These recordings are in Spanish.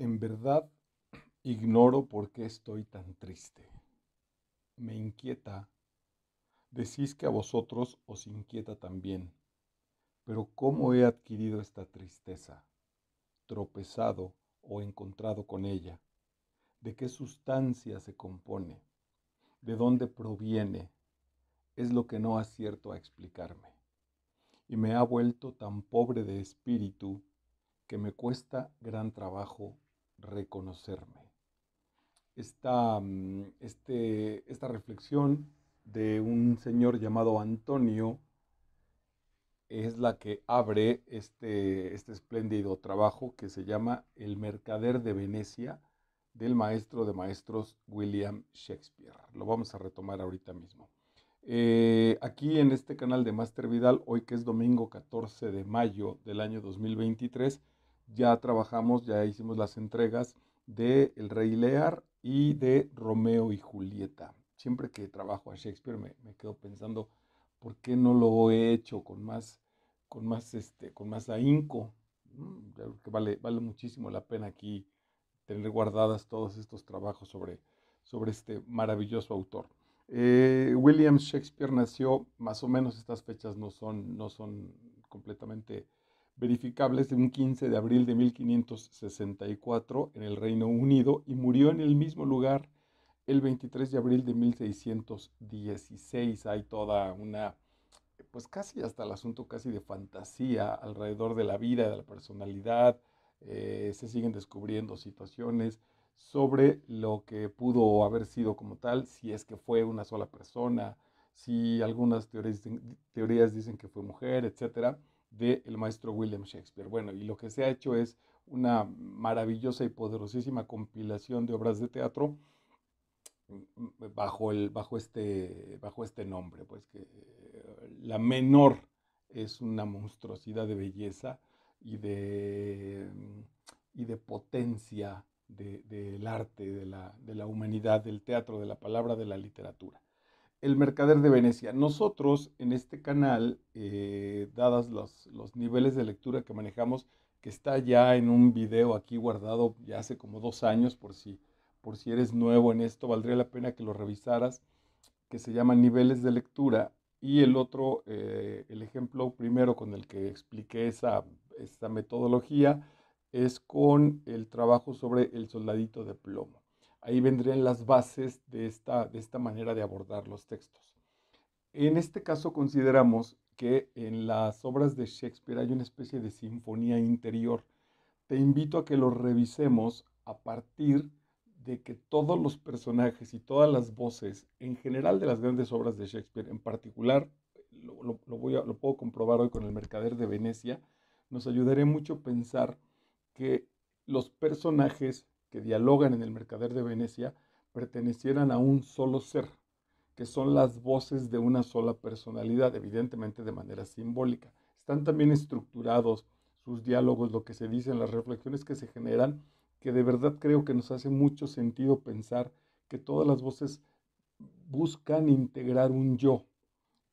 en verdad ignoro por qué estoy tan triste. Me inquieta. Decís que a vosotros os inquieta también. Pero ¿cómo he adquirido esta tristeza? ¿Tropezado o encontrado con ella? ¿De qué sustancia se compone? ¿De dónde proviene? Es lo que no acierto a explicarme. Y me ha vuelto tan pobre de espíritu que me cuesta gran trabajo reconocerme. Esta, mm, este, esta reflexión de un señor llamado Antonio es la que abre este, este espléndido trabajo que se llama El Mercader de Venecia del maestro de maestros William Shakespeare. Lo vamos a retomar ahorita mismo. Eh, aquí en este canal de Master Vidal, hoy que es domingo 14 de mayo del año 2023, ya trabajamos, ya hicimos las entregas de El Rey Lear y de Romeo y Julieta. Siempre que trabajo a Shakespeare me, quedo pensando, ¿por qué no lo he hecho con más, con más, este, con más ahínco? Mm, que vale, vale muchísimo la pena aquí tener guardadas todos estos trabajos sobre, sobre este maravilloso autor. Eh, William Shakespeare nació más o menos, estas fechas no son, no son completamente verificables de un 15 de abril de 1564 en el Reino Unido y murió en el mismo lugar el 23 de abril de 1616. Hay toda una, pues casi hasta el asunto casi de fantasía alrededor de la vida, de la personalidad. Eh, se siguen descubriendo situaciones sobre lo que pudo haber sido como tal, si es que fue una sola persona, si algunas teorías, teorías dicen que fue mujer, etcétera del maestro William Shakespeare. Bueno, y lo que se ha hecho es una maravillosa y poderosísima compilación de obras de teatro mm, mm, bajo, el, bajo, este, bajo este nombre, pues que eh, la menor es una monstruosidad de belleza y de, mm, y de potencia del arte, de la humanidad, del teatro, de la palabra, de la literatura. El mercader de Venecia. Nosotros en este canal, eh, dadas los, niveles de lectura que manejamos, que está ya en un video aquí guardado ya hace como dos años, por si, por si eres nuevo en esto, valdría la pena que lo revisaras, que se llama niveles de lectura. Y el otro, eh, el ejemplo primero con el que expliqué esa, esa metodología es con el trabajo sobre el soldadito de plomo. Ahí vendrían las bases de esta, de esta manera de abordar los textos. En este caso consideramos que en las obras de Shakespeare hay una especie de sinfonía interior. Te invito a que lo revisemos a partir de que todos los personajes y todas las voces, en general de las grandes obras de Shakespeare, en particular, lo, voy lo puedo comprobar hoy con El Mercader de Venecia, nos ayudaré mucho a pensar que los personajes que dialogan en el mercader de Venecia pertenecieran a un solo ser, que son las voces de una sola personalidad, evidentemente de manera simbólica. Están también estructurados sus diálogos, lo que se dice las reflexiones que se generan, que de verdad creo que nos hace mucho sentido pensar que todas las voces buscan integrar un yo,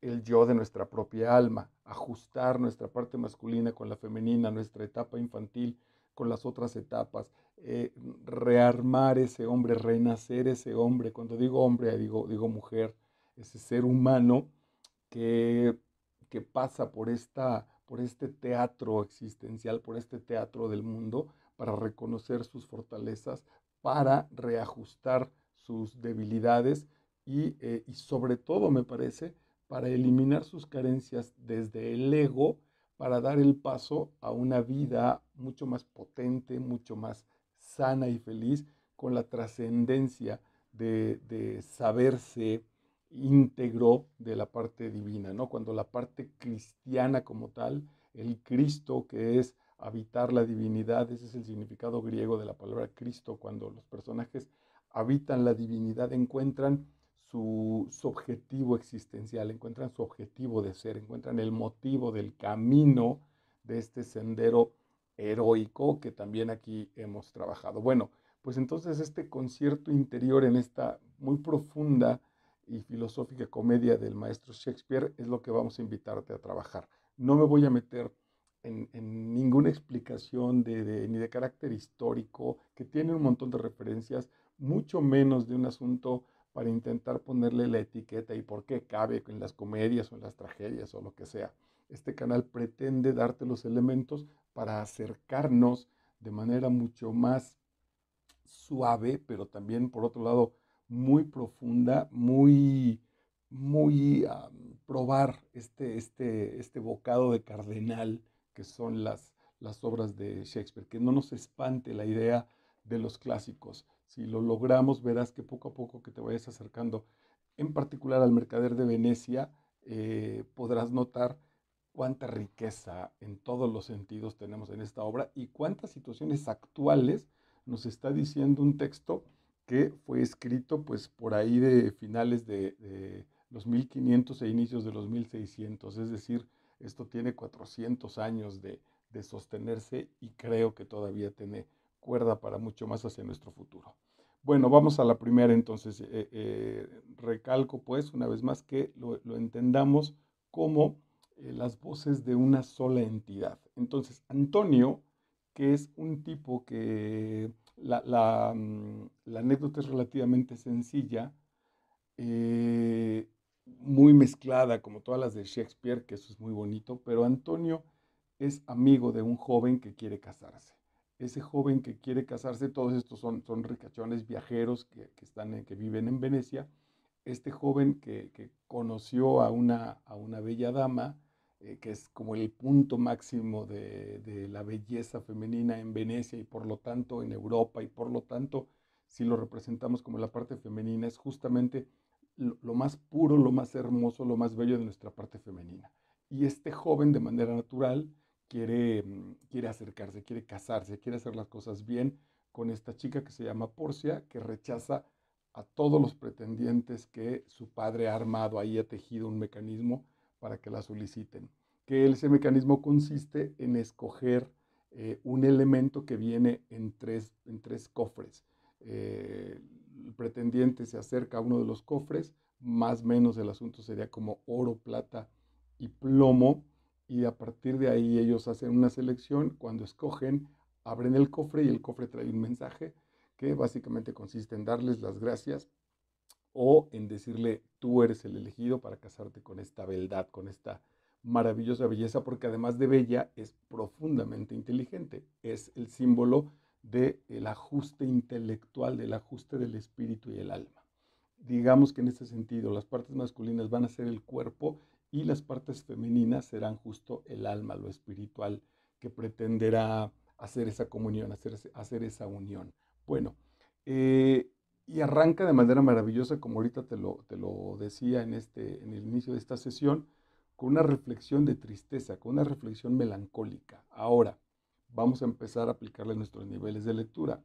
el yo de nuestra propia alma, ajustar nuestra parte masculina con la femenina, nuestra etapa infantil con las otras etapas, eh, rearmar ese hombre, renacer ese hombre. Cuando digo hombre, digo, digo mujer, ese ser humano que, pasa por, esta, por este teatro existencial, por este teatro del mundo, para reconocer sus fortalezas, para reajustar sus debilidades eh, y, sobre todo, me parece, para eliminar sus carencias desde el ego, para dar el paso a una vida mucho más potente, mucho más sana y feliz con la trascendencia de, saberse íntegro de la parte divina, ¿no? Cuando la parte cristiana como tal, el Cristo que es habitar la divinidad, ese es el significado griego de la palabra Cristo, cuando los personajes habitan la divinidad, encuentran su, su, objetivo existencial, encuentran su objetivo de ser, encuentran el motivo del camino de este sendero heroico que también aquí hemos trabajado. Bueno, pues entonces este concierto interior en esta muy profunda y filosófica comedia del maestro Shakespeare es lo que vamos a invitarte a trabajar. No me voy a meter en, ninguna explicación ni de carácter histórico, que tiene un montón de referencias, mucho menos de un asunto para intentar ponerle la etiqueta y por qué cabe en las comedias o en las tragedias o lo que sea. Este canal pretende darte los elementos para acercarnos de manera mucho más suave, pero también por otro lado muy profunda, muy, muy ah, probar este, este, este bocado de cardenal que son las, las obras de Shakespeare, que no nos espante la idea de los clásicos. Si lo logramos, verás que poco a poco que te vayas acercando, en particular al mercader de Venecia, eh, podrás notar cuánta riqueza en todos los sentidos tenemos en esta obra y cuántas situaciones actuales nos está diciendo un texto que fue escrito pues por ahí de finales de, los 1500 e inicios de los 1600, es decir, esto tiene 400 años de, sostenerse y creo que todavía tiene cuerda para mucho más hacia nuestro futuro. Bueno, vamos a la primera entonces. Eh, eh, recalco pues una vez más que lo, lo entendamos como eh, las voces de una sola entidad. Entonces, Antonio, que es un tipo que la, mm, anécdota es relativamente sencilla, eh, muy mezclada, como todas las de Shakespeare, que eso es muy bonito, pero Antonio es amigo de un joven que quiere casarse. Ese joven que quiere casarse, todos estos son, son ricachones viajeros que, están que viven en Venecia. Este joven que, conoció a una bella dama eh, que es como el punto máximo de, la belleza femenina en Venecia y por lo tanto en Europa y por lo tanto si lo representamos como la parte femenina es justamente lo, más puro, lo más hermoso, lo más bello de nuestra parte femenina. Y este joven de manera natural quiere, mm, quiere acercarse, quiere casarse, quiere hacer las cosas bien con esta chica que se llama Porcia, que rechaza a todos los pretendientes que su padre ha armado ahí, ha tejido un mecanismo para que la soliciten. Que ese mecanismo consiste en escoger eh, un elemento que viene en tres, en tres cofres. Eh, el pretendiente se acerca a uno de los cofres, más o menos el asunto sería como oro, plata y plomo, y a partir de ahí ellos hacen una selección, cuando escogen, abren el cofre y el cofre trae un mensaje que básicamente consiste en darles las gracias o en decirle, tú eres el elegido para casarte con esta beldad, con esta maravillosa belleza, porque además de bella es profundamente inteligente, es el símbolo del ajuste intelectual, del ajuste del espíritu y el alma. Digamos que en este sentido las partes masculinas van a ser el cuerpo y las partes femeninas serán justo el alma, lo espiritual, que pretenderá hacer esa comunión, hacer, hacer esa unión. Bueno, eh, y arranca de manera maravillosa, como ahorita te lo, te lo decía en, este, en el inicio de esta sesión, con una reflexión de tristeza, con una reflexión melancólica. Ahora, vamos a empezar a aplicarle nuestros niveles de lectura.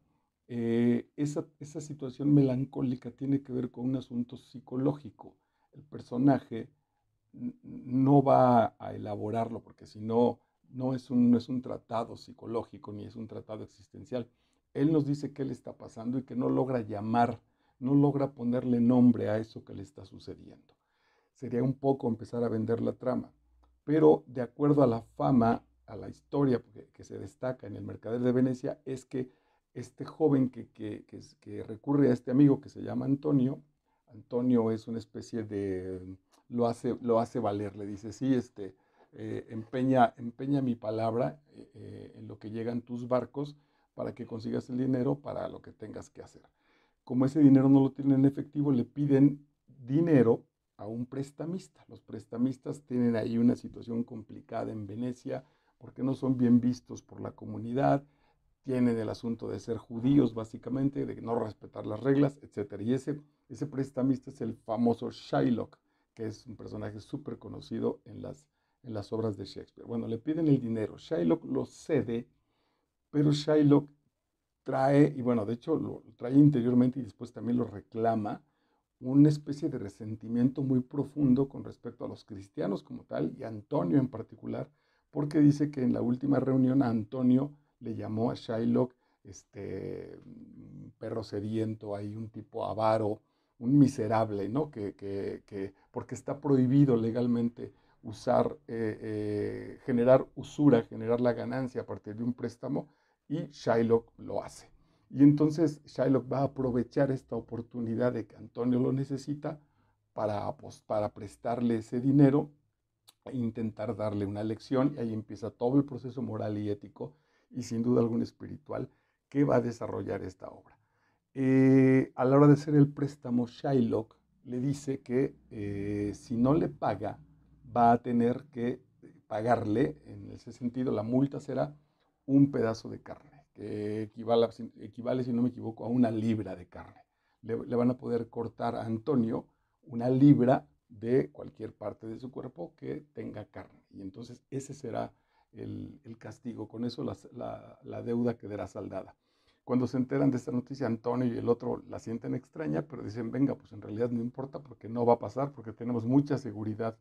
Eh, esa, situación melancólica tiene que ver con un asunto psicológico. El personaje no va a elaborarlo porque si no, es un, no es un tratado psicológico ni es un tratado existencial, él nos dice qué le está pasando y que no logra llamar, no logra ponerle nombre a eso que le está sucediendo. Sería un poco empezar a vender la trama, pero de acuerdo a la fama, a la historia que, se destaca en el Mercader de Venecia, es que este joven que, recurre a este amigo que se llama Antonio, Antonio es una especie de, lo hace, valer, le dice, sí, este, eh, empeña, mi palabra eh, eh, en lo que llegan tus barcos para que consigas el dinero para lo que tengas que hacer. Como ese dinero no lo tienen en efectivo, le piden dinero a un prestamista. Los prestamistas tienen ahí una situación complicada en Venecia porque no son bien vistos por la comunidad, tienen el asunto de ser judíos básicamente, de no respetar las reglas, etc. Y ese, ese prestamista es el famoso Shylock, que es un personaje súper conocido en las, en las obras de Shakespeare. Bueno, le piden el dinero, Shylock lo cede pero Shylock trae, y bueno, de hecho lo, trae interiormente y después también lo reclama, una especie de resentimiento muy profundo con respecto a los cristianos como tal y a Antonio en particular, porque dice que en la última reunión a Antonio le llamó a Shylock este perro sediento, hay un tipo avaro, un miserable, ¿no? Que, porque está prohibido legalmente usar, eh, eh, generar usura, generar la ganancia a partir de un préstamo y Shylock lo hace. Y entonces Shylock va a aprovechar esta oportunidad de que Antonio lo necesita para, para prestarle ese dinero e intentar darle una lección y ahí empieza todo el proceso moral y ético y sin duda algún espiritual que va a desarrollar esta obra. Eh, a la hora de hacer el préstamo, Shylock le dice que eh, si no le paga, va a tener que eh, pagarle, en ese sentido la multa será un pedazo de carne, que equivale, si no me equivoco, a una libra de carne. Le, van a poder cortar a Antonio una libra de cualquier parte de su cuerpo que tenga carne. Y entonces ese será el, castigo. Con eso la deuda quedará saldada. Cuando se enteran de esta noticia, Antonio y el otro la sienten extraña, pero dicen, venga, pues en realidad no importa porque no va a pasar, porque tenemos mucha seguridad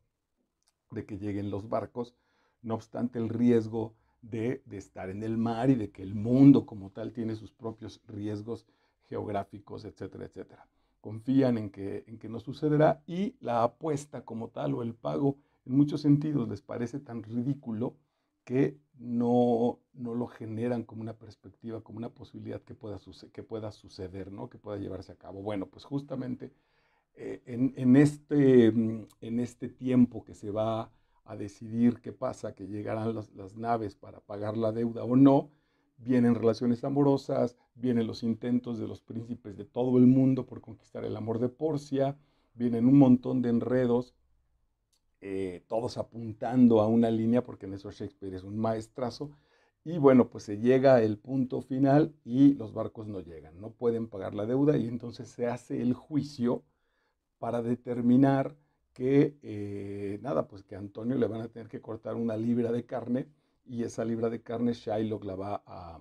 de que lleguen los barcos. No obstante, el riesgo de, estar en el mar y de que el mundo como tal tiene sus propios riesgos geográficos, etcétera, etcétera. Confían en que, en que no sucederá y la apuesta como tal o el pago en muchos sentidos les parece tan ridículo que no, no lo generan como una perspectiva, como una posibilidad que pueda, que pueda suceder, ¿no? que pueda llevarse a cabo. Bueno, pues justamente eh, en, este, mm, en este tiempo que se va a decidir qué pasa, que llegarán las, naves para pagar la deuda o no, vienen relaciones amorosas, vienen los intentos de los príncipes de todo el mundo por conquistar el amor de Porcia, vienen un montón de enredos, eh, todos apuntando a una línea, porque en eso Shakespeare es un maestrazo, y bueno, pues se llega el punto final y los barcos no llegan, no pueden pagar la deuda y entonces se hace el juicio para determinar que eh, nada, pues que a Antonio le van a tener que cortar una libra de carne y esa libra de carne Shylock la va a,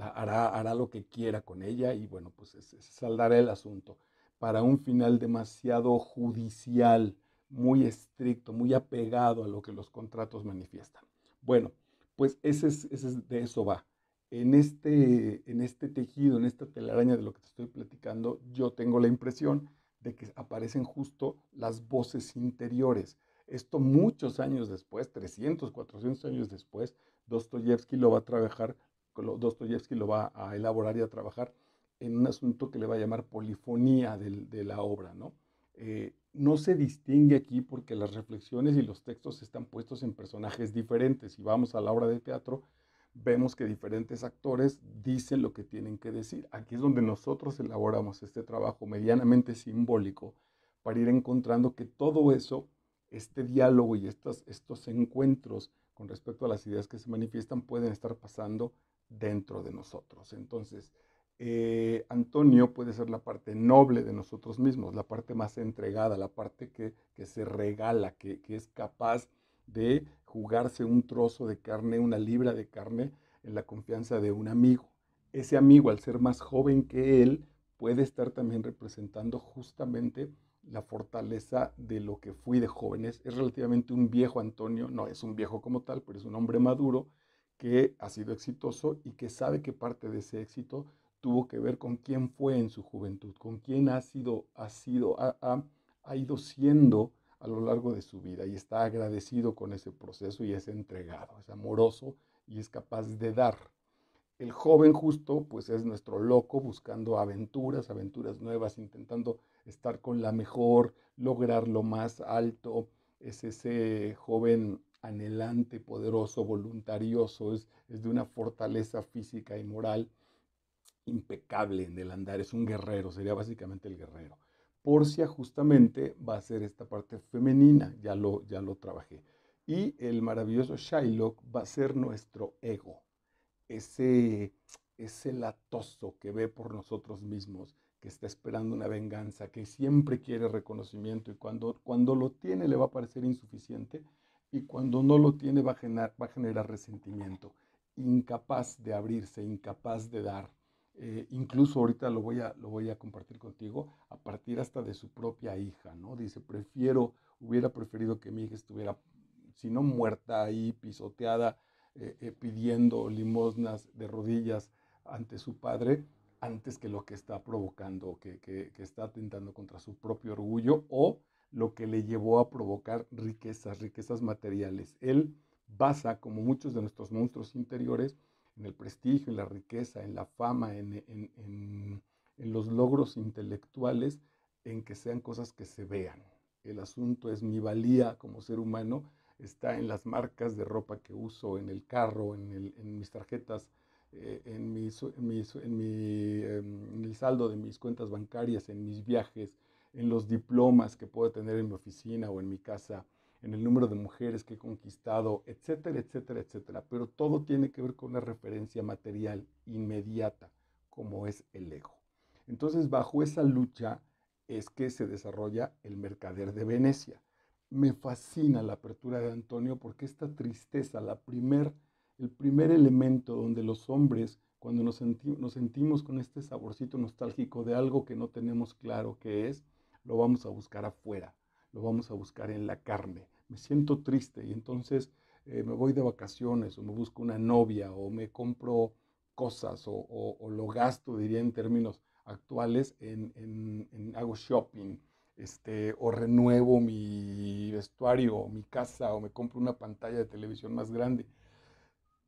hará, hará lo que quiera con ella y bueno, pues se saldará el asunto para un final demasiado judicial, muy estricto, muy apegado a lo que los contratos manifiestan. Bueno, pues de eso va. En este, en este tejido, en esta telaraña de lo que te estoy platicando, yo tengo la impresión de que aparecen justo las voces interiores. Esto muchos años después, 300, 400 años después, Dostoyevsky lo va a trabajar, Dostoyevsky lo va a elaborar y a trabajar en un asunto que le va a llamar polifonía de, de la obra, ¿no? Eh, no se distingue aquí porque las reflexiones y los textos están puestos en personajes diferentes. Si vamos a la obra de teatro, vemos que diferentes actores dicen lo que tienen que decir. Aquí es donde nosotros elaboramos este trabajo medianamente simbólico para ir encontrando que todo eso, este diálogo y estas, estos encuentros con respecto a las ideas que se manifiestan pueden estar pasando dentro de nosotros. Entonces, eh, Antonio puede ser la parte noble de nosotros mismos, la parte más entregada, la parte que, que se regala, que, que es capaz de jugarse un trozo de carne, una libra de carne, en la confianza de un amigo. Ese amigo, al ser más joven que él, puede estar también representando justamente la fortaleza de lo que fui de jóvenes. Es relativamente un viejo Antonio, no es un viejo como tal, pero es un hombre maduro que ha sido exitoso y que sabe que parte de ese éxito tuvo que ver con quién fue en su juventud, con quién ha sido, ha sido, ha, ha ido siendo a lo largo de su vida y está agradecido con ese proceso y es entregado, es amoroso y es capaz de dar. El joven justo, pues es nuestro loco buscando aventuras, aventuras nuevas, intentando estar con la mejor, lograr lo más alto. Es ese joven anhelante, poderoso, voluntarioso, es, de una fortaleza física y moral impecable en el andar, es un guerrero, sería básicamente el guerrero. Porcia justamente va a ser esta parte femenina, ya lo, ya lo trabajé. Y el maravilloso Shylock va a ser nuestro ego, ese, ese latoso que ve por nosotros mismos, que está esperando una venganza, que siempre quiere reconocimiento y cuando, cuando lo tiene le va a parecer insuficiente y cuando no lo tiene va va a generar resentimiento, incapaz de abrirse, incapaz de dar. Eh, incluso ahorita lo voy, a, lo voy a compartir contigo, a partir hasta de su propia hija, ¿no? Dice, prefiero, hubiera preferido que mi hija estuviera, si no muerta ahí, pisoteada, eh, eh, pidiendo limosnas de rodillas ante su padre, antes que lo que está provocando, que, que, que está atentando contra su propio orgullo o lo que le llevó a provocar riquezas, riquezas materiales. Él basa, como muchos de nuestros monstruos interiores, en el prestigio, en la riqueza, en la fama, e, en, los logros intelectuales, en que sean cosas que se vean. El asunto es mi valía como ser humano está en las marcas de ropa que uso, en el carro, en, mis tarjetas, eh, en, mi, en, em, en, el saldo de mis cuentas bancarias, en mis viajes, en los diplomas que puedo tener en mi oficina o en mi casa, en el número de mujeres que he conquistado, etcétera, etcétera, etcétera. Pero todo tiene que ver con una referencia material inmediata, como es el ego. Entonces, bajo esa lucha es que se desarrolla el mercader de Venecia. Me fascina la apertura de Antonio porque esta tristeza, la el primer elemento donde los hombres, cuando nos sentimos con este saborcito nostálgico de algo que no tenemos claro qué es, lo vamos a buscar afuera lo vamos a buscar en la carne. Me siento triste y entonces eh, me voy de vacaciones o me busco una novia o me compro cosas o, lo gasto, diría en términos actuales, en, hago shopping. Este, o renuevo mi vestuario, o mi casa, o me compro una pantalla de televisión más grande,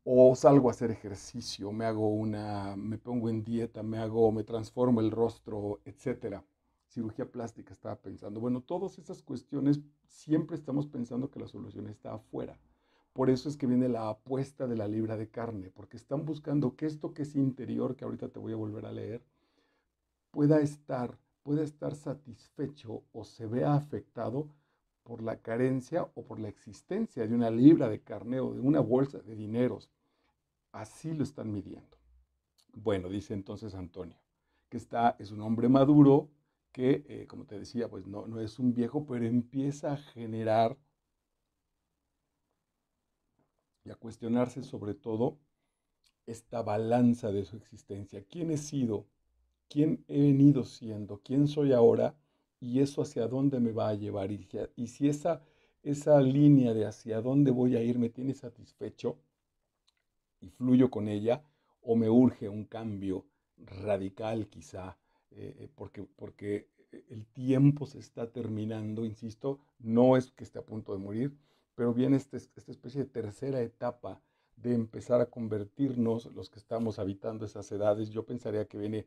o salgo a hacer ejercicio, me hago una, me pongo en dieta, me hago, me transformo el rostro, etcétera cirugía plástica estaba pensando. Bueno, todas esas cuestiones siempre estamos pensando que la solución está afuera. Por eso es que viene la apuesta de la libra de carne, porque están buscando que esto que es interior, que ahorita te voy a volver a leer, pueda estar, pueda estar satisfecho o se vea afectado por la carencia o por la existencia de una libra de carne o de una bolsa de dineros. Así lo están midiendo. Bueno, dice entonces Antonio, que está, es un hombre maduro, que, eh, como te decía, pues no, es un viejo, pero empieza a generar y a cuestionarse sobre todo esta balanza de su existencia. ¿Quién he sido? ¿Quién he venido siendo? ¿Quién soy ahora? Y eso hacia dónde me va a llevar. Y, y si esa, esa línea de hacia dónde voy a ir me tiene satisfecho y fluyo con ella, o me urge un cambio radical quizá eh, eh, porque, porque eh, el tiempo se está terminando, insisto, no es que esté a punto de morir, pero viene este, esta, especie de tercera etapa de empezar a convertirnos, los que estamos habitando esas edades, yo pensaría que viene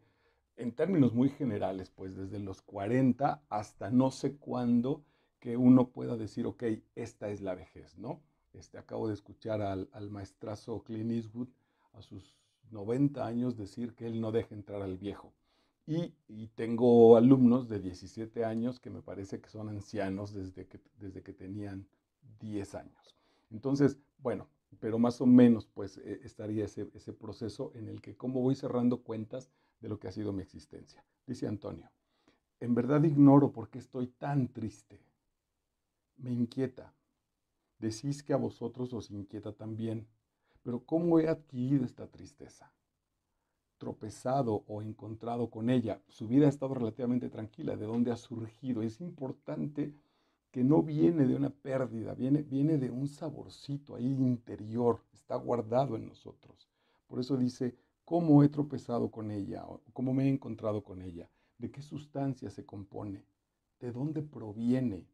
en términos muy generales, pues desde los 40 hasta no sé cuándo que uno pueda decir, ok, esta es la vejez, ¿no? Este, acabo de escuchar al, al maestrazo Clint Eastwood a sus 90 años decir que él no deja entrar al viejo. Y, tengo alumnos de 17 años que me parece que son ancianos desde que, desde que tenían 10 años. Entonces, bueno, pero más o menos pues e, estaría ese, ese proceso en el que cómo voy cerrando cuentas de lo que ha sido mi existencia. Dice Antonio, en verdad ignoro por qué estoy tan triste. Me inquieta. Decís que a vosotros os inquieta también. Pero ¿cómo he adquirido esta tristeza? tropezado o encontrado con ella. Su vida ha estado relativamente tranquila, de dónde ha surgido. Es importante que no viene de una pérdida, viene, viene de un saborcito ahí interior, está guardado en nosotros. Por eso dice, ¿cómo he tropezado con ella? O, ¿Cómo me he encontrado con ella? ¿De qué sustancia se compone? ¿De dónde proviene?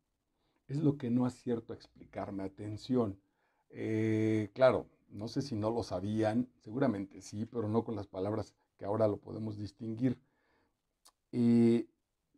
Es lo que no acierto a explicarme. Atención. Eh, claro, no sé si no lo sabían, seguramente sí, pero no con las palabras que ahora lo podemos distinguir. Eh,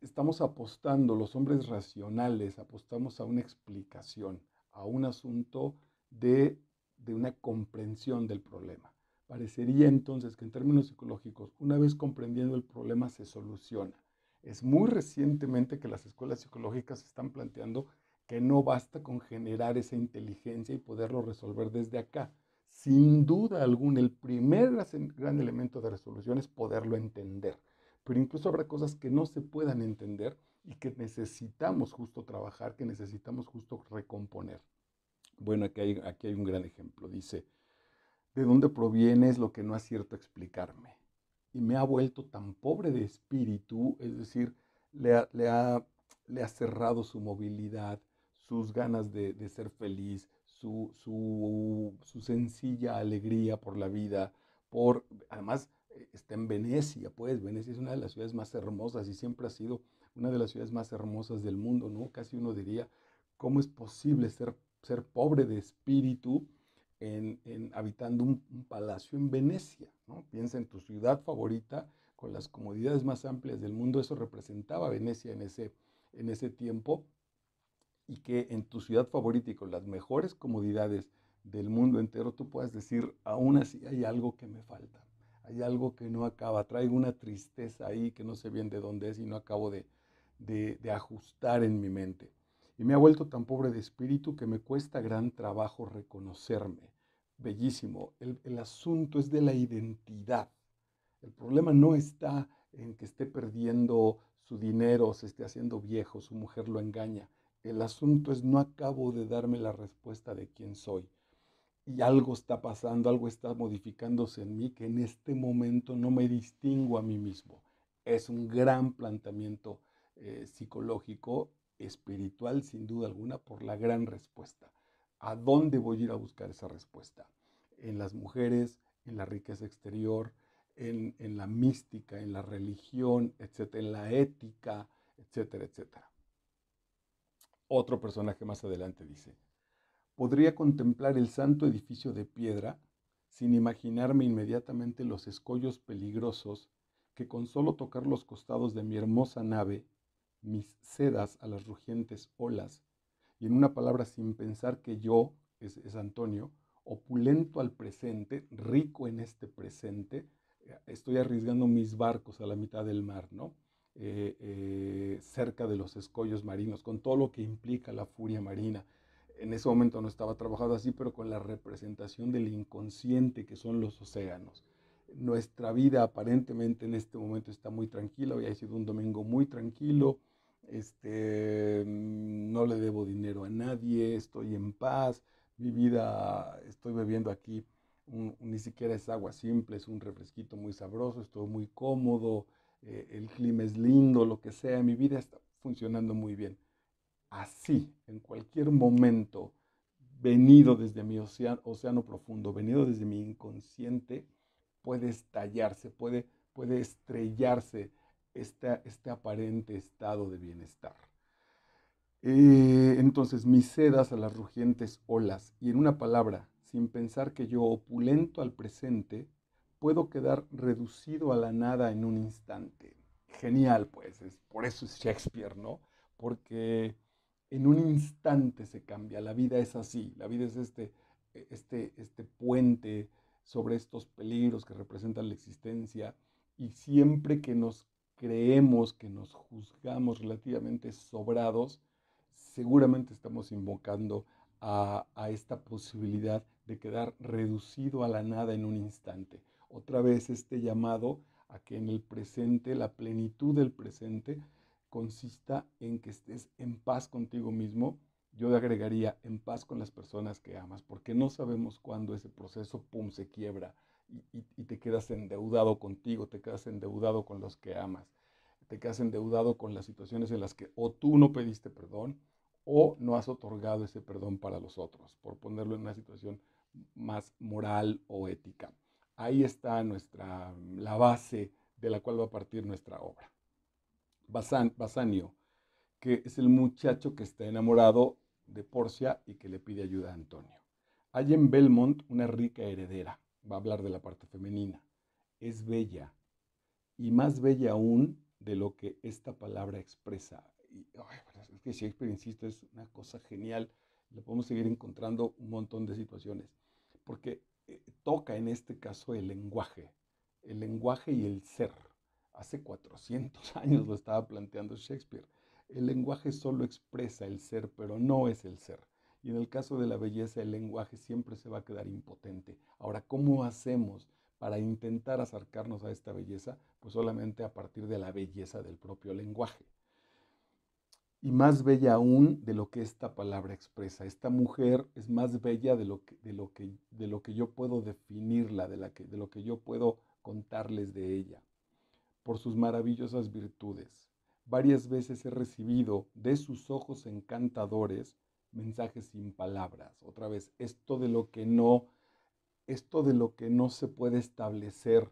estamos apostando, los hombres racionales, apostamos a una explicación, a un asunto de, de una comprensión del problema. Parecería entonces que en términos psicológicos, una vez comprendiendo el problema, se soluciona. Es muy recientemente que las escuelas psicológicas están planteando que no basta con generar esa inteligencia y poderlo resolver desde acá, sin duda alguna, el primer gran elemento de resolución es poderlo entender. Pero incluso habrá cosas que no se puedan entender y que necesitamos justo trabajar, que necesitamos justo recomponer. Bueno, aquí hay, un gran ejemplo. Dice, ¿de dónde proviene es lo que no acierto explicarme? Y me ha vuelto tan pobre de espíritu, es decir, le ha, cerrado su movilidad, sus ganas de ser feliz, su, sencilla alegría por la vida, por, además, eh, está en Venecia, pues Venecia es una de las ciudades más hermosas y siempre ha sido una de las ciudades más hermosas del mundo, ¿no? Casi uno diría, ¿cómo es posible ser, ser pobre de espíritu en, habitando un, palacio en Venecia, ¿no? Piensa en tu ciudad favorita con las comodidades más amplias del mundo, eso representaba Venecia en ese, en ese tiempo, y que en tu ciudad favorita y con las mejores comodidades del mundo entero tú puedas decir, aún así hay algo que me falta, hay algo que no acaba, traigo una tristeza ahí que no sé bien de dónde es y no acabo de, ajustar en mi mente. Y me ha vuelto tan pobre de espíritu que me cuesta gran trabajo reconocerme. Bellísimo. el asunto es de la identidad. El problema no está en que esté perdiendo su dinero, se esté haciendo viejo, su mujer lo engaña. El asunto es no acabo de darme la respuesta de quién soy. Y algo está pasando, algo está modificándose en mí que en este momento no me distingo a mí mismo. Es un gran planteamiento eh, psicológico, espiritual, sin duda alguna, por la gran respuesta. ¿A dónde voy a ir a buscar esa respuesta? En las mujeres, en la riqueza exterior, en la mística, en la religión, etcétera, en la ética, etcétera, etcétera. Otro personaje más adelante dice, podría contemplar el santo edificio de piedra sin imaginarme inmediatamente los escollos peligrosos que con solo tocar los costados de mi hermosa nave, mis sedas a las rugientes olas, y en una palabra sin pensar que yo, es, es Antonio, opulento al presente, rico en este presente, eh, estoy arriesgando mis barcos a la mitad del mar, ¿no? Eh, eh, cerca de los escollos marinos, con todo lo que implica la furia marina. En ese momento no estaba trabajado así, pero con la representación del inconsciente que son los océanos. Nuestra vida aparentemente en este momento está muy tranquila, hoy ha sido un domingo muy tranquilo, este, mm, no le debo dinero a nadie, estoy en paz, mi vida, estoy bebiendo aquí, ni siquiera es agua simple, es un refresquito muy sabroso, estoy muy cómodo, eh, el clima es lindo, lo que sea, mi vida está funcionando muy bien. Así, en cualquier momento, venido desde mi océano, profundo, venido desde mi inconsciente, puede estallarse, puede, puede estrellarse este, aparente estado de bienestar. Eh, entonces, mis sedas a las rugientes olas, y en una palabra, sin pensar que yo opulento al presente, puedo quedar reducido a la nada en un instante. Genial, pues, es, por eso es Shakespeare, ¿no? Porque en un instante se cambia, la vida es así, la vida es este, e, este, este puente sobre estos peligros que representan la existencia y siempre que nos creemos que nos juzgamos relativamente sobrados, seguramente estamos invocando a, esta posibilidad de quedar reducido a la nada en un instante. Otra vez este llamado a que en el presente, la plenitud del presente, consista en que estés en paz contigo mismo. Yo le agregaría en paz con las personas que amas, porque no sabemos cuándo ese proceso, pum, se quiebra y, y te quedas endeudado contigo, te quedas endeudado con los que amas, te quedas endeudado con las situaciones en las que o tú no pediste perdón o no has otorgado ese perdón para los otros, por ponerlo en una situación más moral o ética. Ahí está nuestra, la base de la cual va a partir nuestra obra. Basanio, que es el muchacho que está enamorado de Porcia y que le pide ayuda a Antonio. Hay en Belmont una rica heredera, va a hablar de la parte femenina. Es bella, y más bella aún de lo que esta palabra expresa. Y, pues, es que Shakespeare, insisto, es una cosa genial. Lo podemos seguir encontrando un montón de situaciones. Porque eh, toca en este caso el lenguaje, el lenguaje y el ser. Hace 400 años lo estaba planteando Shakespeare. El lenguaje solo expresa el ser, pero no es el ser. Y en el caso de la belleza, el lenguaje siempre se va a quedar impotente. Ahora, ¿cómo hacemos para intentar acercarnos a esta belleza? Pues solamente a partir de la belleza del propio lenguaje y más bella aún de lo que esta palabra expresa. Esta mujer es más bella de lo que, de lo que, de lo que yo puedo definirla, de, la que, de lo que yo puedo contarles de ella, por sus maravillosas virtudes. Varias veces he recibido de sus ojos encantadores mensajes sin palabras. Otra vez, esto de lo que no, esto de lo que no se puede establecer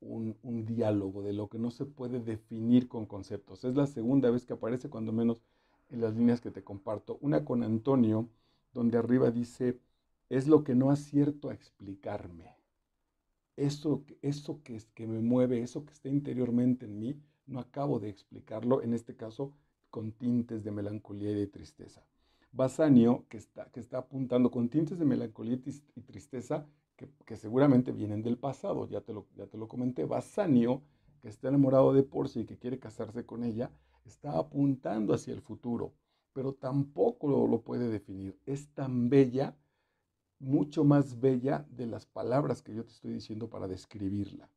un, diálogo de lo que no se puede definir con conceptos. Es la segunda vez que aparece, cuando menos en las líneas que te comparto. Una con Antonio, donde arriba dice, es lo que no acierto a explicarme. Eso, eso que, que me mueve, eso que está interiormente en mí, no acabo de explicarlo, en este caso con tintes de melancolía y de tristeza. Basanio, que que está apuntando con tintes de melancolía y tristeza, que, seguramente vienen del pasado, ya te, lo, ya te lo comenté. Basanio, que está enamorado de Porcia y que quiere casarse con ella, está apuntando hacia el futuro, pero tampoco lo, puede definir. Es tan bella, mucho más bella de las palabras que yo te estoy diciendo para describirla.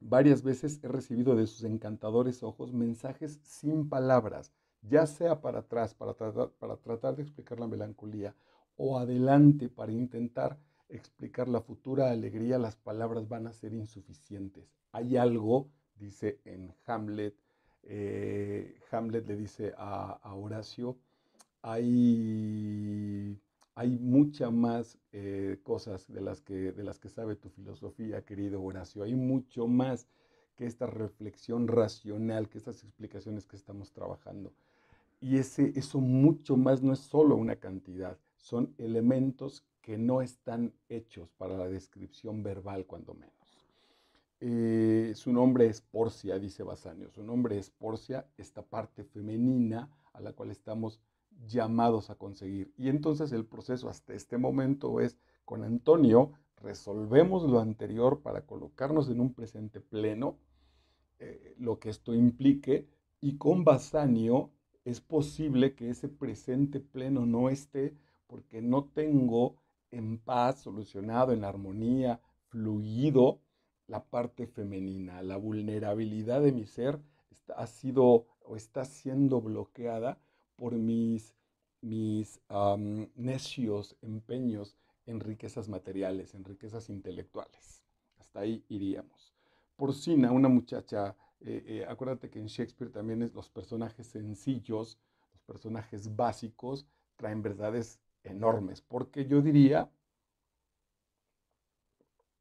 Varias veces he recibido de sus encantadores ojos mensajes sin palabras, ya sea para atrás, para para tratar de explicar la melancolía, o adelante para intentar explicar la futura alegría, las palabras van a ser insuficientes. Hay algo, dice en Hamlet, eh, Hamlet le dice a, Horacio, hay, hay muchas más eh, cosas de las, que, de las que sabe tu filosofía, querido Horacio, hay mucho más que esta reflexión racional, que estas explicaciones que estamos trabajando. Y ese, eso mucho más no es solo una cantidad, son elementos que no están hechos para la descripción verbal, cuando menos. Eh, su nombre es Porcia, dice Basanio. Su nombre es Porcia, esta parte femenina a la cual estamos llamados a conseguir. Y entonces el proceso hasta este momento es con Antonio, resolvemos lo anterior para colocarnos en un presente pleno, eh, lo que esto implique, y con Basanio es posible que ese presente pleno no esté porque no tengo en paz, solucionado, en armonía, fluido la parte femenina. La vulnerabilidad de mi ser ha sido o está siendo bloqueada por mis, mis necios empeños en riquezas materiales, en riquezas intelectuales. Hasta ahí iríamos. Porcina, una muchacha, eh, eh, acuérdate que en Shakespeare también es los personajes sencillos, los personajes básicos, traen verdades enormes, porque yo diría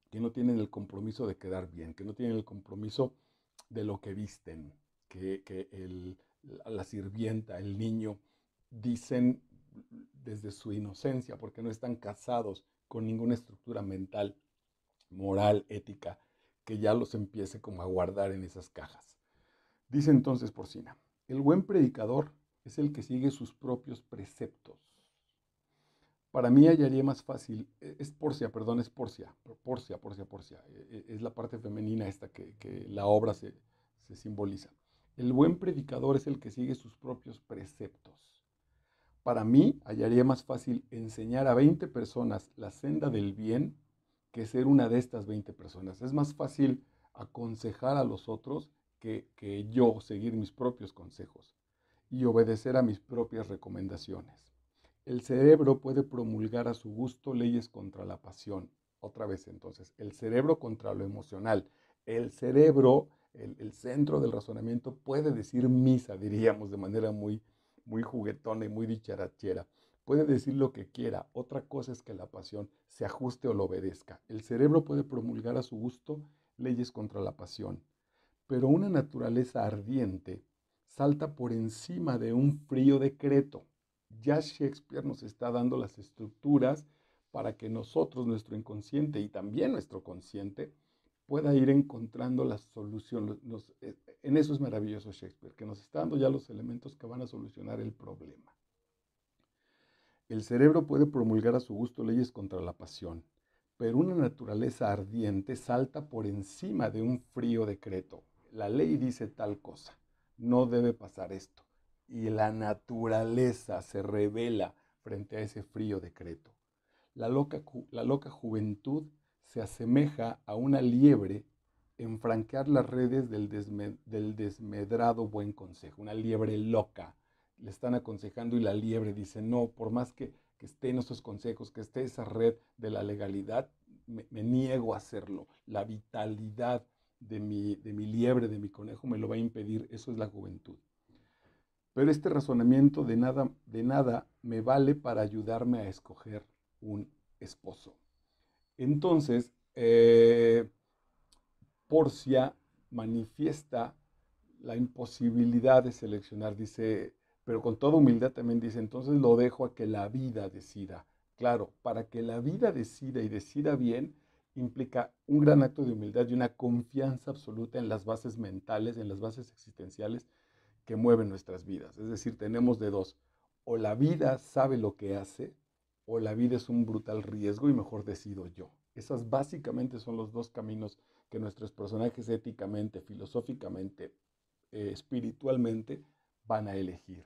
que no tienen el compromiso de quedar bien, que no tienen el compromiso de lo que visten, que, la sirvienta, el niño, dicen desde su inocencia, porque no están casados con ninguna estructura mental, moral, ética, que ya los empiece como a guardar en esas cajas. Dice entonces Porcina, el buen predicador es el que sigue sus propios preceptos para mí hallaría más fácil, e, es Porcia, perdón, es Porcia, Porcia, Porcia, e, Porcia, e, es la parte femenina esta que, la obra se, simboliza. El buen predicador es el que sigue sus propios preceptos. Para mí hallaría más fácil enseñar a 20 personas la senda del bien que ser una de estas 20 personas. Es más fácil aconsejar a los otros que yo seguir mis propios consejos y obedecer a mis propias recomendaciones. El cerebro puede promulgar a su gusto leyes contra la pasión. Otra vez entonces, el cerebro contra lo emocional. El cerebro, el, centro del razonamiento, puede decir misa, diríamos de manera muy, muy juguetona y muy dicharachera. Puede decir lo que quiera. Otra cosa es que la pasión se ajuste o lo obedezca. El cerebro puede promulgar a su gusto leyes contra la pasión. Pero una naturaleza ardiente salta por encima de un frío decreto. Ya Shakespeare nos está dando las estructuras para que nosotros, nuestro inconsciente y también nuestro consciente, pueda ir encontrando la solución. Eh, en eso es maravilloso Shakespeare, que nos está dando ya los elementos que van a solucionar el problema. El cerebro puede promulgar a su gusto leyes contra la pasión, pero una naturaleza ardiente salta por encima de un frío decreto. La ley dice tal cosa, no debe pasar esto y la naturaleza se revela frente a ese frío decreto. La loca, la loca juventud se asemeja a una liebre en franquear las redes del, desmedrado buen consejo, una liebre loca. Le están aconsejando y la liebre dice, no, por más que, estén esté consejos, que esté esa red de la legalidad, me, niego a hacerlo. La vitalidad de mi, de mi liebre, de mi conejo, me lo va a impedir. Eso es la juventud. Pero este razonamiento de nada, de nada me vale para ayudarme a escoger un esposo. Entonces, eh, Porcia manifiesta la imposibilidad de seleccionar, dice, pero con toda humildad también dice, entonces lo dejo a que la vida decida. Claro, para que la vida decida y decida bien, implica un gran acto de humildad y una confianza absoluta en las bases mentales, en las bases existenciales que mueven nuestras vidas. Es decir, tenemos de dos. O la vida sabe lo que hace, o la vida es un brutal riesgo y mejor decido yo. Esas básicamente son los dos caminos que nuestros personajes éticamente, filosóficamente, eh, espiritualmente van a elegir.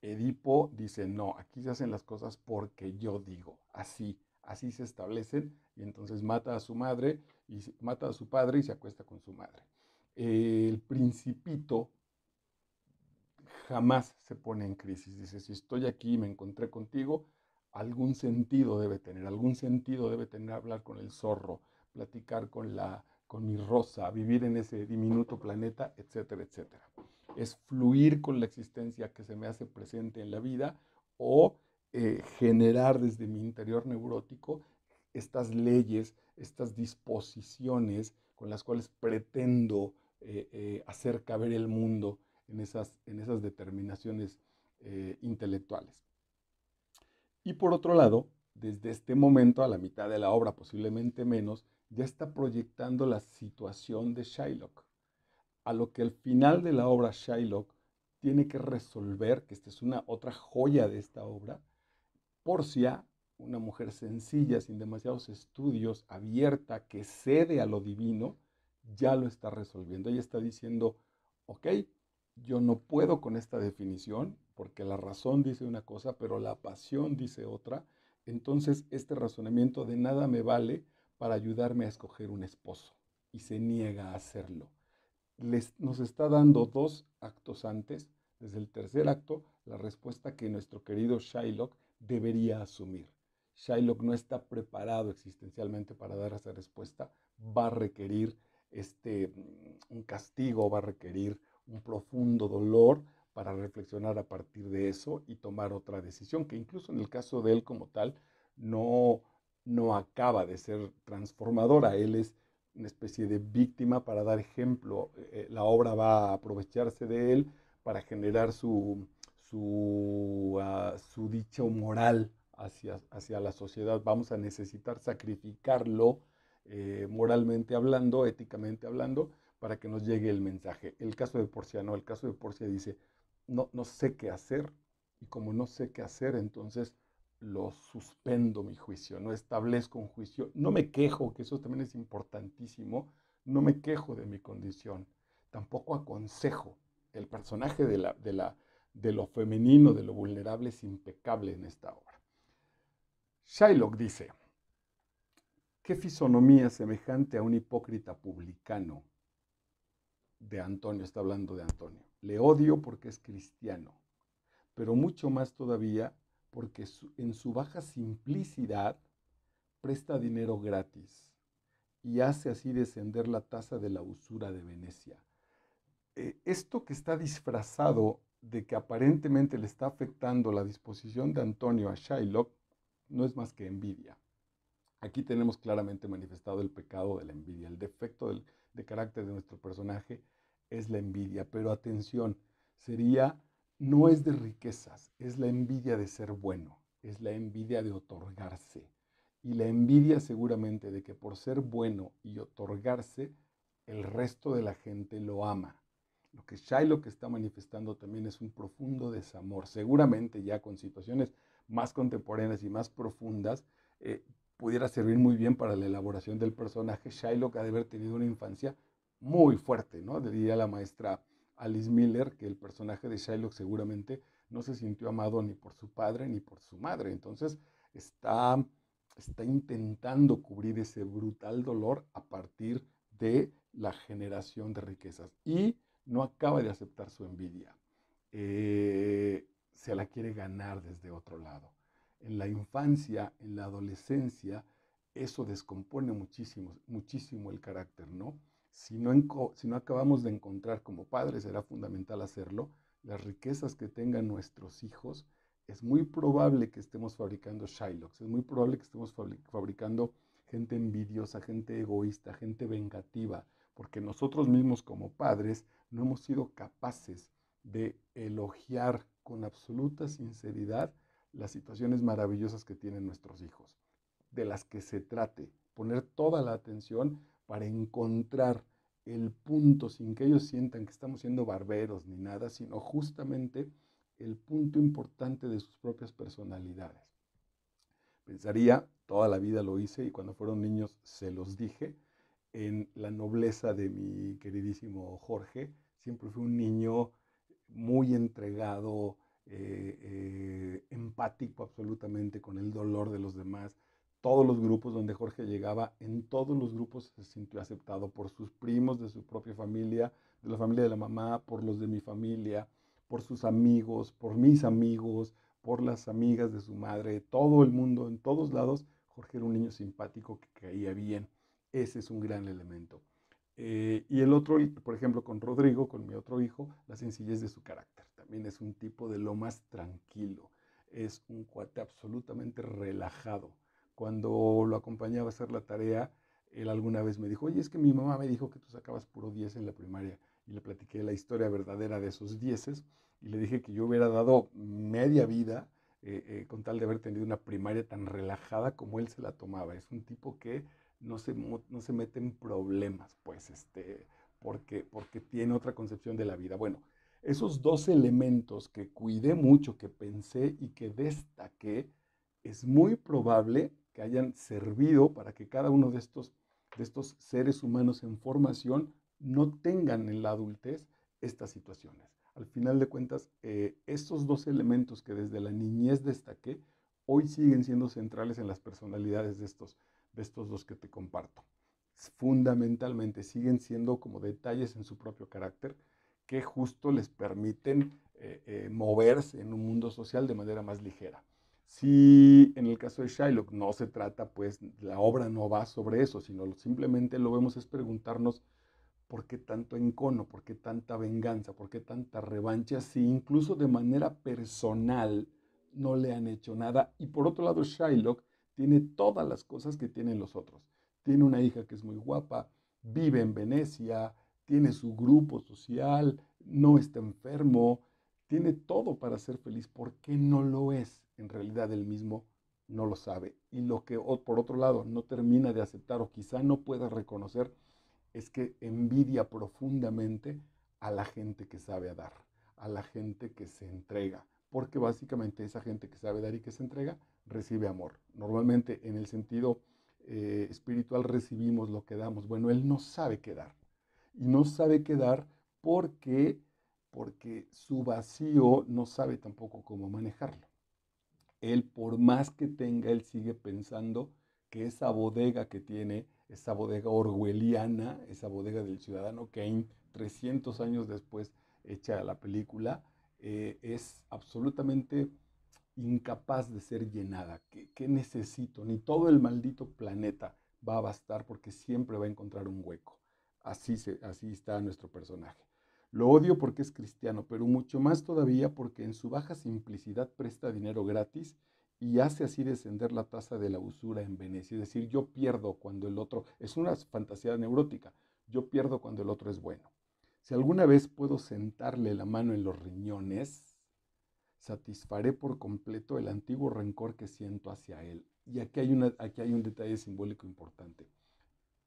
Edipo dice, no, aquí se hacen las cosas porque yo digo, así, así se establecen, y entonces mata a su madre, y mata a su padre y se acuesta con su madre. el principito jamás se pone en crisis. Dice, si estoy aquí y me encontré contigo, algún sentido debe tener, algún sentido debe tener hablar con el zorro, platicar con la con mi rosa, vivir en ese diminuto planeta, etcétera, etcétera. Es fluir con la existencia que se me hace presente en la vida o eh, generar desde mi interior neurótico estas leyes, estas disposiciones con las cuales pretendo eh, eh, hacer caber el mundo en esas, en esas determinaciones eh, intelectuales. Y por otro lado, desde este momento, a la mitad de la obra, posiblemente menos, ya está proyectando la situación de Shylock, a lo que al final de la obra Shylock tiene que resolver, que esta es una otra joya de esta obra, Porcia, una mujer sencilla, sin demasiados estudios, abierta, que cede a lo divino, ya lo está resolviendo. Ella está diciendo, ok, yo no puedo con esta definición, porque la razón dice una cosa, pero la pasión dice otra, entonces este razonamiento de nada me vale para ayudarme a escoger un esposo y se niega a hacerlo. nos está dando dos actos antes, desde el tercer acto, la respuesta que nuestro querido Shylock debería asumir. Shylock no está preparado existencialmente para dar esa respuesta, va a requerir este, un castigo, va a requerir un profundo dolor para reflexionar a partir de eso y tomar otra decisión, que incluso en el caso de él como tal, no, no acaba de ser transformadora. Él es una especie de víctima para dar ejemplo. Eh, eh, la obra va a aprovecharse de él para generar su, su, ah, dicho moral hacia, hacia, la sociedad. Vamos a necesitar sacrificarlo eh, moralmente hablando, éticamente hablando, para que nos llegue el mensaje. El caso de Porcia no, el caso de Porcia dice, no, no sé qué hacer y como no sé qué hacer, entonces lo suspendo mi juicio, no establezco un juicio, no me quejo, que eso también es importantísimo, no me quejo de mi condición, tampoco aconsejo. El personaje de, la, de, la, de lo femenino, de lo vulnerable, es impecable en esta obra. Shylock dice, ¿qué fisonomía semejante a un hipócrita publicano de Antonio, está hablando de Antonio. Le odio porque es cristiano, pero mucho más todavía porque en su baja simplicidad presta dinero gratis y hace así descender la tasa de la usura de Venecia. Eh, esto que está disfrazado de que aparentemente le está afectando la disposición de Antonio a Shylock no es más que envidia. Aquí tenemos claramente manifestado el pecado de la envidia, el defecto de carácter de nuestro personaje es la envidia, pero atención, sería, no es de riquezas, es la envidia de ser bueno, es la envidia de otorgarse. Y la envidia seguramente de que por ser bueno y otorgarse, el resto de la gente lo ama. Lo que Shylock está manifestando también es un profundo desamor, seguramente ya con situaciones más contemporáneas y más profundas, eh, pudiera servir muy bien para la elaboración del personaje. Shylock ha de haber tenido una infancia muy fuerte, ¿no? Diría la maestra Alice Miller que el personaje de Shylock seguramente no se sintió amado ni por su padre ni por su madre. Entonces está, intentando cubrir ese brutal dolor a partir de la generación de riquezas y no acaba de aceptar su envidia. Eh, se la quiere ganar desde otro lado. En la infancia, en la adolescencia, eso descompone muchísimo, muchísimo el carácter, ¿no? si no, acabamos de encontrar como padres, será fundamental hacerlo, las riquezas que tengan nuestros hijos, es muy probable que estemos fabricando Shylocks, es muy probable que estemos fabricando gente envidiosa, gente egoísta, gente vengativa, porque nosotros mismos como padres no hemos sido capaces de elogiar con absoluta sinceridad las situaciones maravillosas que tienen nuestros hijos, de las que se trate, poner toda la atención para encontrar el punto sin que ellos sientan que estamos siendo barberos ni nada, sino justamente el punto importante de sus propias personalidades. Pensaría, toda la vida lo hice y cuando fueron niños se los dije, en la nobleza de mi queridísimo Jorge, siempre fue un niño muy entregado, eh, eh, empático absolutamente con el dolor de los demás, todos los grupos donde Jorge llegaba, en todos los grupos se sintió aceptado por sus primos de su propia familia, de la familia de la mamá, por los de mi familia, por sus amigos, por mis amigos, por las amigas de su madre, todo el mundo, en todos lados, Jorge era un niño simpático que caía bien. Ese es un gran elemento. Eh, y el otro, por ejemplo, con Rodrigo, con mi otro hijo, la sencillez de su carácter. También es un tipo de lo más tranquilo. Es un cuate absolutamente relajado cuando lo acompañaba a hacer la tarea, él alguna vez me dijo, oye, es que mi mamá me dijo que tú sacabas puro 10 en la primaria. Y le platiqué la historia verdadera de esos 10 y le dije que yo hubiera dado media vida eh, eh, con tal de haber tenido una primaria tan relajada como él se la tomaba. Es un tipo que no se, no se mete en problemas, pues, este, porque, porque tiene otra concepción de la vida. Bueno, esos dos elementos que cuidé mucho, que pensé y que destaqué, es muy probable que hayan servido para que cada uno de estos, de estos seres humanos en formación no tengan en la adultez estas situaciones. Al final de cuentas, eh, estos dos elementos que desde la niñez destaqué, hoy siguen siendo centrales en las personalidades de estos, estos dos que te comparto. Fundamentalmente siguen siendo como detalles en su propio carácter que justo les permiten eh, eh, moverse en un mundo social de manera más ligera. Si en el caso de Shylock no se trata, pues la obra no va sobre eso, sino simplemente lo vemos es preguntarnos por qué tanto encono, por qué tanta venganza, por qué tanta revancha, si incluso de manera personal no le han hecho nada. Y por otro lado, Shylock tiene todas las cosas que tienen los otros. Tiene una hija que es muy guapa, vive en Venecia, tiene su grupo social, no está enfermo, tiene todo para ser feliz, ¿por qué no lo es? En realidad él mismo no lo sabe. Y lo que por otro lado no termina de aceptar o quizá no pueda reconocer es que envidia profundamente a la gente que sabe dar, a la gente que se entrega, porque básicamente esa gente que sabe dar y que se entrega recibe amor. Normalmente en el sentido eh, espiritual recibimos lo que damos. Bueno, él no sabe quedar Y no sabe quedar dar porque porque su vacío no sabe tampoco cómo manejarlo. Él, por más que tenga, él sigue pensando que esa bodega que tiene, esa bodega orwelliana, esa bodega del ciudadano Kane, 300 años después hecha la película, eh, es absolutamente incapaz de ser llenada. ¿Qué, necesito? Ni todo el maldito planeta va a bastar porque siempre va a encontrar un hueco. Así, se, así está nuestro personaje. Lo odio porque es cristiano, pero mucho más todavía porque en su baja simplicidad presta dinero gratis y hace así descender la tasa de la usura en Venecia. Es decir, yo pierdo cuando el otro, es una fantasía neurótica, yo pierdo cuando el otro es bueno. Si alguna vez puedo sentarle la mano en los riñones, satisfaré por completo el antiguo rencor que siento hacia él. Y aquí hay, aquí hay un detalle simbólico importante.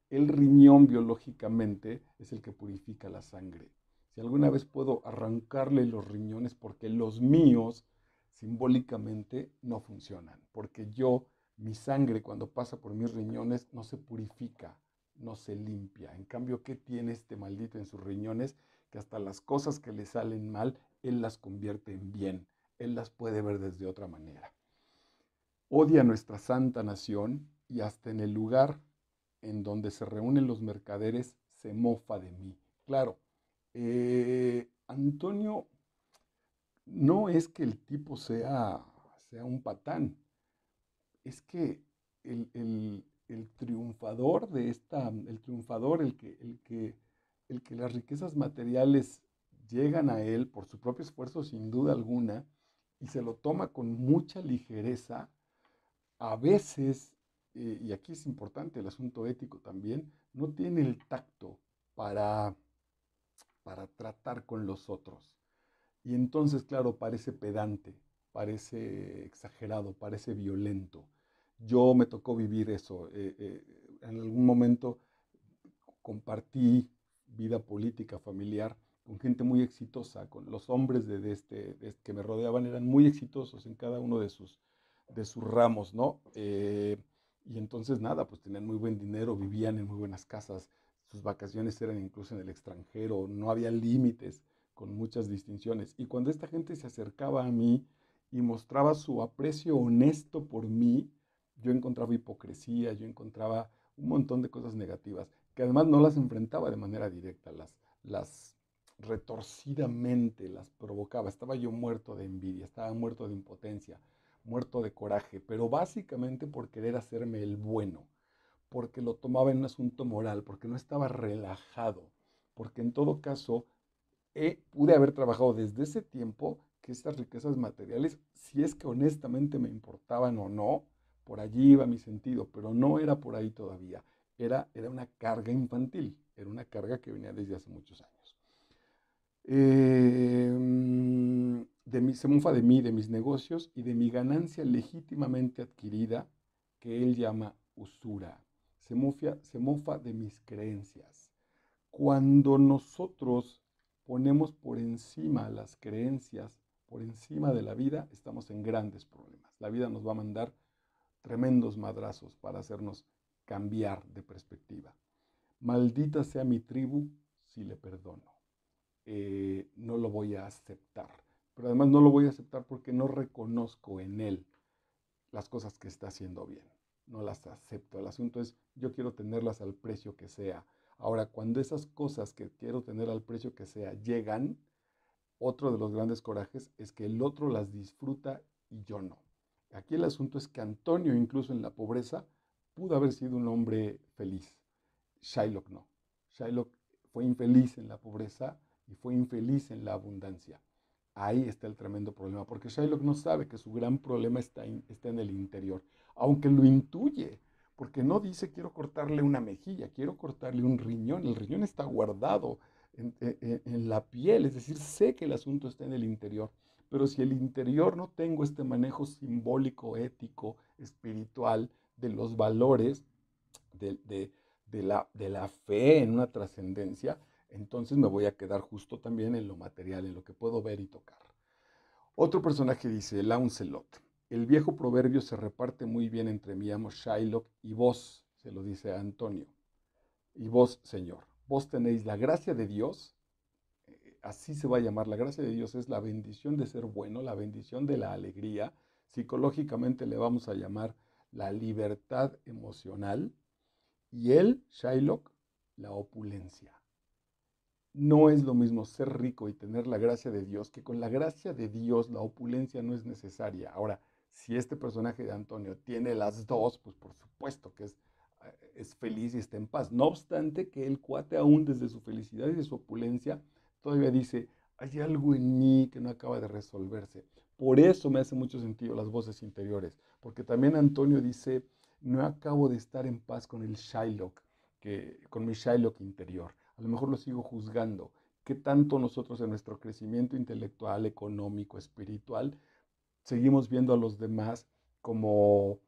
El riñón biológicamente es el que purifica la sangre si alguna vez puedo arrancarle los riñones porque los míos simbólicamente no funcionan, porque yo, mi sangre cuando pasa por mis riñones no se purifica, no se limpia. En cambio, ¿qué tiene este maldito en sus riñones? Que hasta las cosas que le salen mal, él las convierte en bien, él las puede ver desde otra manera. Odia nuestra santa nación y hasta en el lugar en donde se reúnen los mercaderes se mofa de mí. Claro, eh, Antonio, no es que el tipo sea, sea un patán, es que el, triunfador de esta, el triunfador, el que, el que, el que las riquezas materiales llegan a él por su propio esfuerzo sin duda alguna y se lo toma con mucha ligereza, a veces, eh, y aquí es importante el asunto ético también, no tiene el tacto para para tratar con los otros. Y entonces, claro, parece pedante, parece exagerado, parece violento. Yo me tocó vivir eso. Eh, eh, en algún momento compartí vida política, familiar, con gente muy exitosa, con los hombres este, de, este, que me rodeaban, eran muy exitosos en cada uno de sus, de sus ramos, ¿no? Eh, y entonces nada, pues tenían muy buen dinero, vivían en muy buenas casas, sus vacaciones eran incluso en el extranjero, no había límites con muchas distinciones. Y cuando esta gente se acercaba a mí y mostraba su aprecio honesto por mí, yo encontraba hipocresía, yo encontraba un montón de cosas negativas, que además no las enfrentaba de manera directa, las, las retorcidamente las provocaba. Estaba yo muerto de envidia, estaba muerto de impotencia, muerto de coraje, pero básicamente por querer hacerme el bueno porque lo tomaba en un asunto moral, porque no estaba relajado, porque en todo caso eh, pude haber trabajado desde ese tiempo que estas riquezas materiales, si es que honestamente me importaban o no, por allí iba mi sentido, pero no era por ahí todavía, era, una carga infantil, era una carga que venía desde hace muchos años. Em, de mi, se mufa de mí, de mis negocios y de mi ganancia legítimamente adquirida, que él llama usura se, mofa de mis creencias. Cuando nosotros ponemos por encima las creencias, por encima de la vida, estamos en grandes problemas. La vida nos va a mandar tremendos madrazos para hacernos cambiar de perspectiva. Maldita sea mi tribu si le perdono. Eh, no lo voy a aceptar. Pero además no lo voy a aceptar porque no reconozco en él las cosas que está haciendo bien no las acepto. El asunto es, yo quiero tenerlas al precio que sea. Ahora, cuando esas cosas que quiero tener al precio que sea llegan, otro de los grandes corajes es que el otro las disfruta y yo no. Aquí el asunto es que Antonio, incluso en la pobreza, pudo haber sido un hombre feliz. Shylock no. Shylock fue infeliz en la pobreza y fue infeliz en la abundancia. Ahí está el tremendo problema, porque Shylock no sabe que su gran problema está, está en el interior, aunque lo intuye, porque no dice quiero cortarle una mejilla, quiero cortarle un riñón, el riñón está guardado e, e, en, la piel, es decir, sé que el asunto está en el interior, pero si el interior no tengo este manejo simbólico, ético, espiritual, de los valores, de la fe en una trascendencia, entonces me voy a quedar justo también en lo material, en lo que puedo ver y tocar. Otro personaje dice, Launcelot, el viejo proverbio se reparte muy bien entre mi amo Shylock y vos, se lo dice Antonio, y vos, Señor, vos tenéis la gracia de Dios, eh, así se va a llamar, la gracia de Dios es la bendición de ser bueno, la bendición de la alegría, psicológicamente le vamos a llamar la libertad emocional, y él, Shylock, la opulencia. No es lo mismo ser rico y tener la gracia de Dios, que con la gracia de Dios la opulencia no es necesaria. Ahora, si este personaje de Antonio tiene las dos, pues por supuesto que eh, es, feliz y está en paz. No obstante que el cuate aún desde su felicidad y de su opulencia todavía dice, hay algo en mí que no acaba de resolverse. Por eso me hace mucho sentido las voces interiores, porque también Antonio dice, no acabo de estar en paz con el Shylock, con mi Shylock interior a lo mejor lo sigo juzgando. ¿Qué tanto nosotros en nuestro crecimiento intelectual, económico, espiritual, seguimos viendo a los demás como,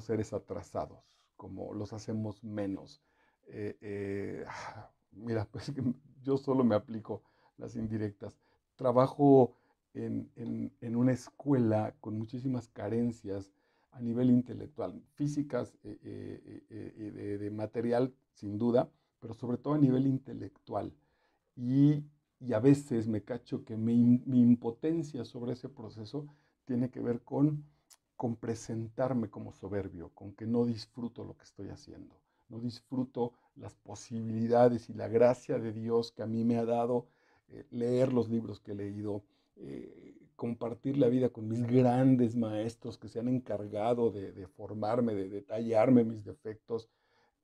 seres atrasados, como los hacemos menos? Eh, eh, ah, mira, pues yo solo me aplico las indirectas. Trabajo en, una escuela con muchísimas carencias a nivel intelectual, físicas, y eh, de material, sin duda, pero sobre todo a nivel intelectual. Y, a veces me cacho que mi, impotencia sobre ese proceso tiene que ver con, presentarme como soberbio, con que no disfruto lo que estoy haciendo, no disfruto las posibilidades y la gracia de Dios que a mí me ha dado eh, leer los libros que he leído, eh, compartir la vida con mis grandes maestros que se han encargado de formarme, de detallarme mis defectos,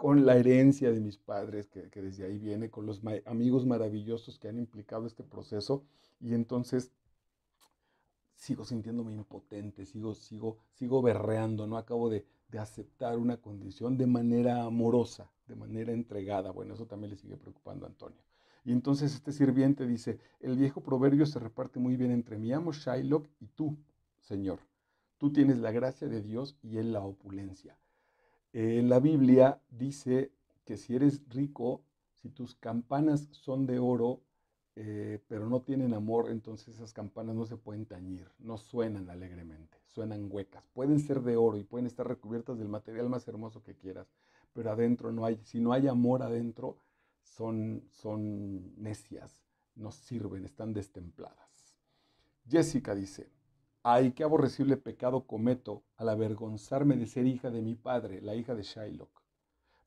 con la herencia de mis padres, que, desde ahí viene, con los amigos maravillosos que han implicado este proceso. Y entonces sigo sintiéndome impotente, sigo, sigo, sigo berreando, no acabo de, de aceptar una condición de manera amorosa, de manera entregada. Bueno, eso también le sigue preocupando a Antonio. Y entonces este sirviente dice, el viejo proverbio se reparte muy bien entre mi amo Shylock y tú, Señor. Tú tienes la gracia de Dios y él la opulencia la Biblia dice que si eres rico, si tus campanas son de oro, eh, pero no tienen amor, entonces esas campanas no se pueden tañir, no suenan alegremente, suenan huecas. Pueden ser de oro y pueden estar recubiertas del material más hermoso que quieras, pero adentro no hay, si no hay amor adentro, son, son necias, no sirven, están destempladas. Jessica dice, Ay, qué aborrecible pecado cometo al avergonzarme de ser hija de mi padre, la hija de Shylock.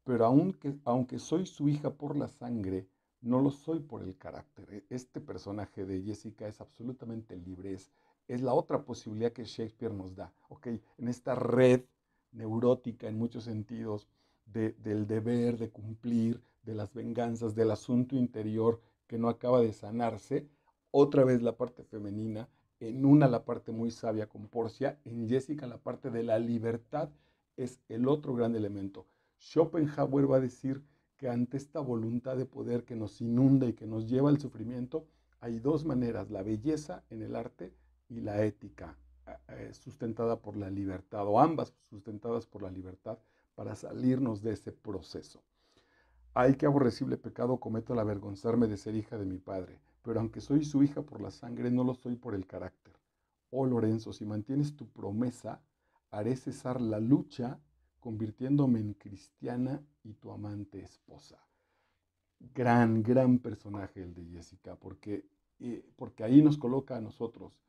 Pero aunque, aunque soy su hija por la sangre, no lo soy por el carácter. E, este personaje de Jessica es absolutamente libre, es, es la otra posibilidad que Shakespeare nos da. en esta red neurótica en muchos sentidos del deber, de cumplir, de las venganzas, del asunto interior que no acaba de sanarse, otra vez la parte femenina en una la parte muy sabia con Porcia, en Jessica la parte de la libertad es el otro gran elemento. Schopenhauer va a decir que ante esta voluntad de poder que nos inunda y que nos lleva al sufrimiento, hay dos maneras, la belleza en el arte y la ética, eh, sustentada por la libertad, o ambas sustentadas por la libertad, para salirnos de ese proceso. Ay, qué aborrecible pecado cometo al avergonzarme de ser hija de mi padre pero aunque soy su hija por la sangre, no lo soy por el carácter. Oh Lorenzo, si mantienes tu promesa, haré cesar la lucha, convirtiéndome en cristiana y tu amante esposa. Gran, gran personaje el de Jessica, porque, eh, porque ahí nos coloca a nosotros.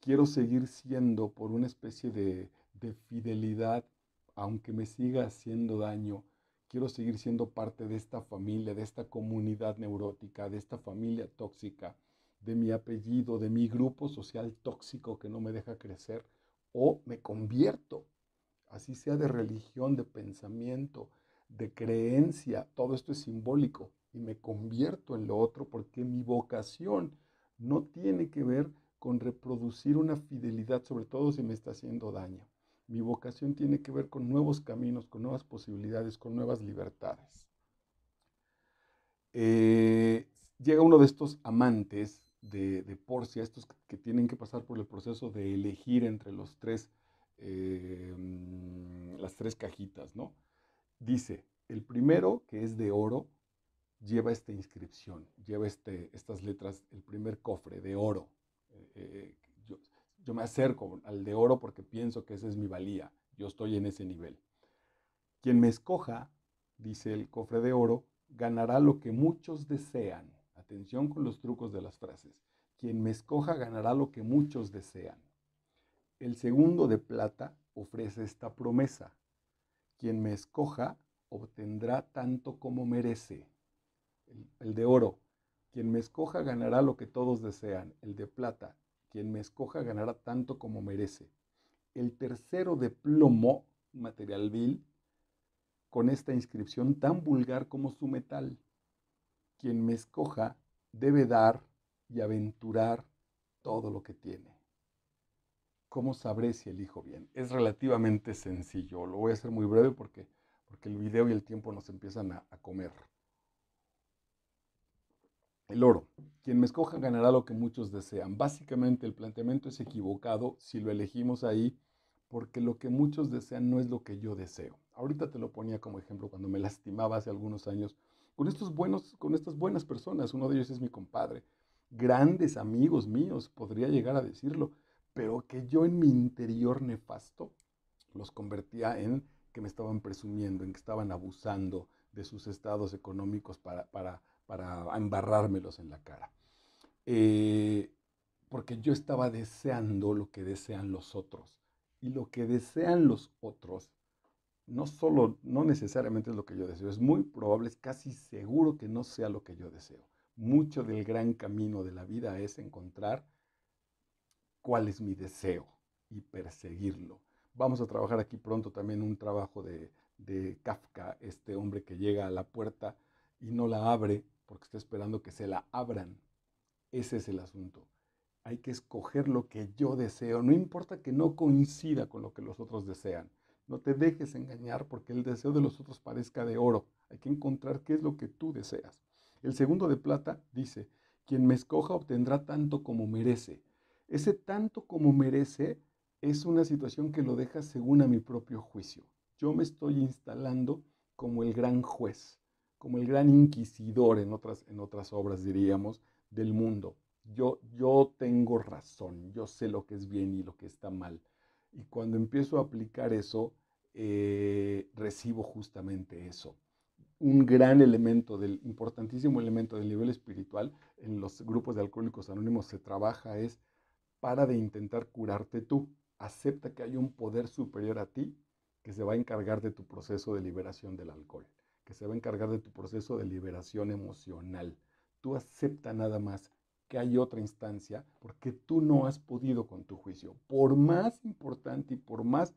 Quiero seguir siendo por una especie de, de fidelidad, aunque me siga haciendo daño, quiero seguir siendo parte de esta familia, de esta comunidad neurótica, de esta familia tóxica, de mi apellido, de mi grupo social tóxico que no me deja crecer, o me convierto, así sea de religión, de pensamiento, de creencia, todo esto es simbólico, y me convierto en lo otro porque mi vocación no tiene que ver con reproducir una fidelidad, sobre todo si me está haciendo daño. Mi vocación tiene que ver con nuevos caminos, con nuevas posibilidades, con nuevas libertades. Eh, llega uno de estos amantes de, Porsche, estos que tienen que pasar por el proceso de elegir entre los tres, eh, mm, las tres cajitas, ¿no? Dice, el primero, que es de oro, lleva esta inscripción, lleva este, estas letras, el primer cofre de oro, eh, yo me acerco al de oro porque pienso que esa es mi valía, yo estoy en ese nivel. Quien me escoja, dice el cofre de oro, ganará lo que muchos desean. Atención con los trucos de las frases. Quien me escoja ganará lo que muchos desean. El segundo de plata ofrece esta promesa. Quien me escoja obtendrá tanto como merece. El, el de oro. Quien me escoja ganará lo que todos desean. El de plata quien me escoja ganará tanto como merece. El tercero de plomo, material vil, con esta inscripción tan vulgar como su metal. Quien me escoja debe dar y aventurar todo lo que tiene. ¿Cómo sabré si elijo bien? Es relativamente sencillo. Lo voy a hacer muy breve porque, porque el video y el tiempo nos empiezan a comer. El oro. Quien me escoja ganará lo que muchos desean. Básicamente el planteamiento es equivocado si lo elegimos ahí, porque lo que muchos desean no es lo que yo deseo. Ahorita te lo ponía como ejemplo cuando me lastimaba hace algunos años con estos buenos, con estas buenas personas. Uno de ellos es mi compadre. Grandes amigos míos, podría llegar a decirlo, pero que yo en mi interior nefasto los convertía en que me estaban presumiendo, en que estaban abusando de sus estados económicos para, para para embarrármelos en la cara. Eh, porque yo estaba deseando lo que desean los otros. Y lo que desean los otros, no solo, no necesariamente es lo que yo deseo, es muy probable, es casi seguro que no sea lo que yo deseo. Mucho del gran camino de la vida es encontrar cuál es mi deseo y perseguirlo. Vamos a trabajar aquí pronto también un trabajo de, de Kafka, este hombre que llega a la puerta y no la abre porque está esperando que se la abran. Ese es el asunto. Hay que escoger lo que yo deseo, no importa que no coincida con lo que los otros desean. No te dejes engañar porque el deseo de los otros parezca de oro. Hay que encontrar qué es lo que tú deseas. El segundo de plata dice, quien me escoja obtendrá tanto como merece. Ese tanto como merece es una situación que lo deja según a mi propio juicio. Yo me estoy instalando como el gran juez como el gran inquisidor en otras, en otras obras, diríamos, del mundo. Yo, yo tengo razón, yo sé lo que es bien y lo que está mal. Y cuando empiezo a aplicar eso, eh, recibo justamente eso. Un gran elemento, del, importantísimo elemento del nivel espiritual, en los grupos de alcohólicos anónimos se trabaja es, para de intentar curarte tú, acepta que hay un poder superior a ti que se va a encargar de tu proceso de liberación del alcohol que se va a encargar de tu proceso de liberación emocional. Tú acepta nada más que hay otra instancia porque tú no has podido con tu juicio. Por más importante y por más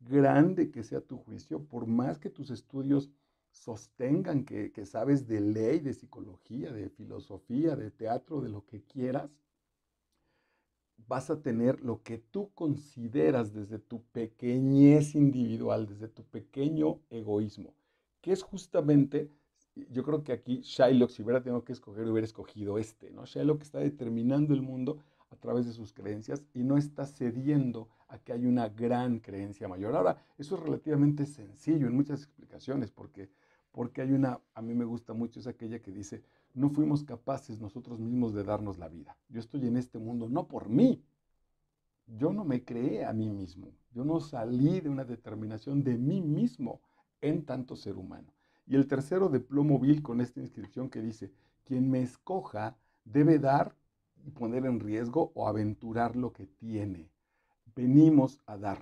grande que sea tu juicio, por más que tus estudios sostengan que, que sabes de ley, de psicología, de filosofía, de teatro, de lo que quieras, vas a tener lo que tú consideras desde tu pequeñez individual, desde tu pequeño egoísmo que es justamente, yo creo que aquí Shylock, si hubiera tenido que escoger, hubiera escogido este, ¿no? Shylock está determinando el mundo a través de sus creencias y no está cediendo a que hay una gran creencia mayor. Ahora, eso es relativamente sencillo en muchas explicaciones, porque, porque hay una, a mí me gusta mucho, es aquella que dice, no fuimos capaces nosotros mismos de darnos la vida. Yo estoy en este mundo no por mí. Yo no me creé a mí mismo. Yo no salí de una determinación de mí mismo en tanto ser humano. Y el tercero de plomo vil con esta inscripción que dice, quien me escoja debe dar y poner en riesgo o aventurar lo que tiene. Venimos a dar.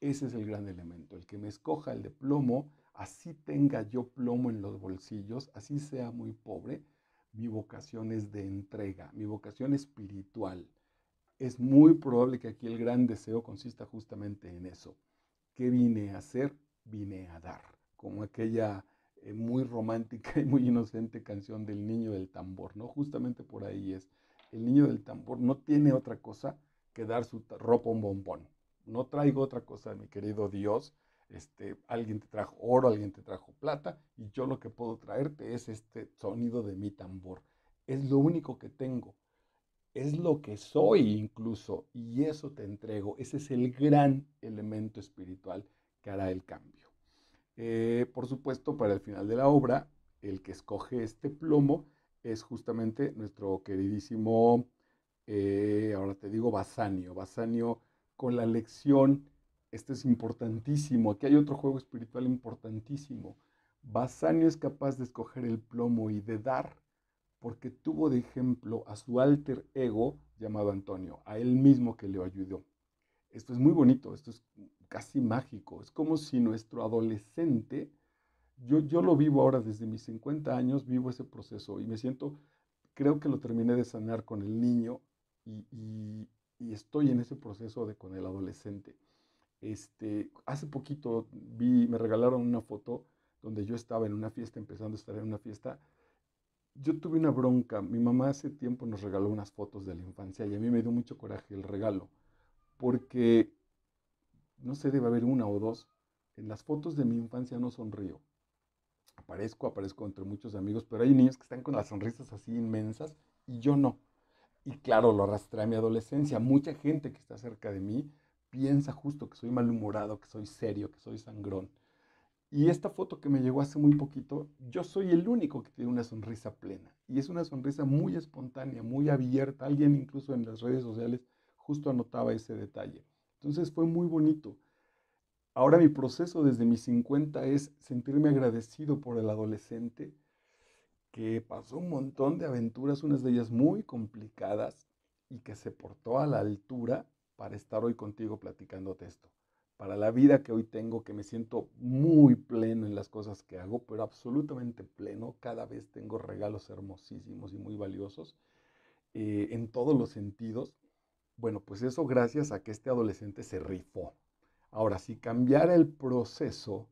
Ese es el gran elemento. El que me escoja el de plomo, así tenga yo plomo en los bolsillos, así sea muy pobre, mi vocación es de entrega, mi vocación espiritual. Es muy probable que aquí el gran deseo consista justamente en eso. ¿Qué vine a hacer? vine a dar, como aquella eh, muy romántica y muy inocente canción del niño del tambor, ¿no? Justamente por ahí es, el niño del tambor no tiene otra cosa que dar su ropa un bombón, no traigo otra cosa, mi querido Dios, este, alguien te trajo oro, alguien te trajo plata, y yo lo que puedo traerte es este sonido de mi tambor, es lo único que tengo, es lo que soy incluso, y eso te entrego, ese es el gran elemento espiritual que hará el cambio. Eh, por supuesto, para el final de la obra, el que escoge este plomo es justamente nuestro queridísimo, eh, ahora te digo, Basanio. Basanio con la lección, esto es importantísimo, aquí hay otro juego espiritual importantísimo. Basanio es capaz de escoger el plomo y de dar porque tuvo de ejemplo a su alter ego llamado Antonio, a él mismo que le ayudó. Esto es muy bonito, esto es casi mágico. Es como si nuestro adolescente, yo, yo lo vivo ahora desde mis 50 años, vivo ese proceso y me siento, creo que lo terminé de sanar con el niño y, estoy en ese proceso de con el adolescente. Este, hace poquito vi, me regalaron una foto donde yo estaba en una fiesta, empezando a estar en una fiesta. Yo tuve una bronca. Mi mamá hace tiempo nos regaló unas fotos de la infancia y a mí me dio mucho coraje el regalo, porque no sé, debe haber una o dos. En las fotos de mi infancia no sonrío. Aparezco, aparezco entre muchos amigos, pero hay niños que están con las sonrisas así inmensas y yo no. Y claro, lo arrastré a mi adolescencia. Mucha gente que está cerca de mí piensa justo que soy malhumorado, que soy serio, que soy sangrón. Y esta foto que me llegó hace muy poquito, yo soy el único que tiene una sonrisa plena. Y es una sonrisa muy espontánea, muy abierta. Alguien incluso en las redes sociales justo anotaba ese detalle. Entonces fue muy bonito. Ahora mi proceso desde mis 50 es sentirme agradecido por el adolescente que pasó un montón de aventuras, unas de ellas muy complicadas, y que se portó a la altura para estar hoy contigo platicándote esto. Para la vida que hoy tengo, que me siento muy pleno en las cosas que hago, pero absolutamente pleno. Cada vez tengo regalos hermosísimos y muy valiosos eh, en todos los sentidos. Bueno, pues eso gracias a que este adolescente se rifó. Ahora, si cambiara el proceso,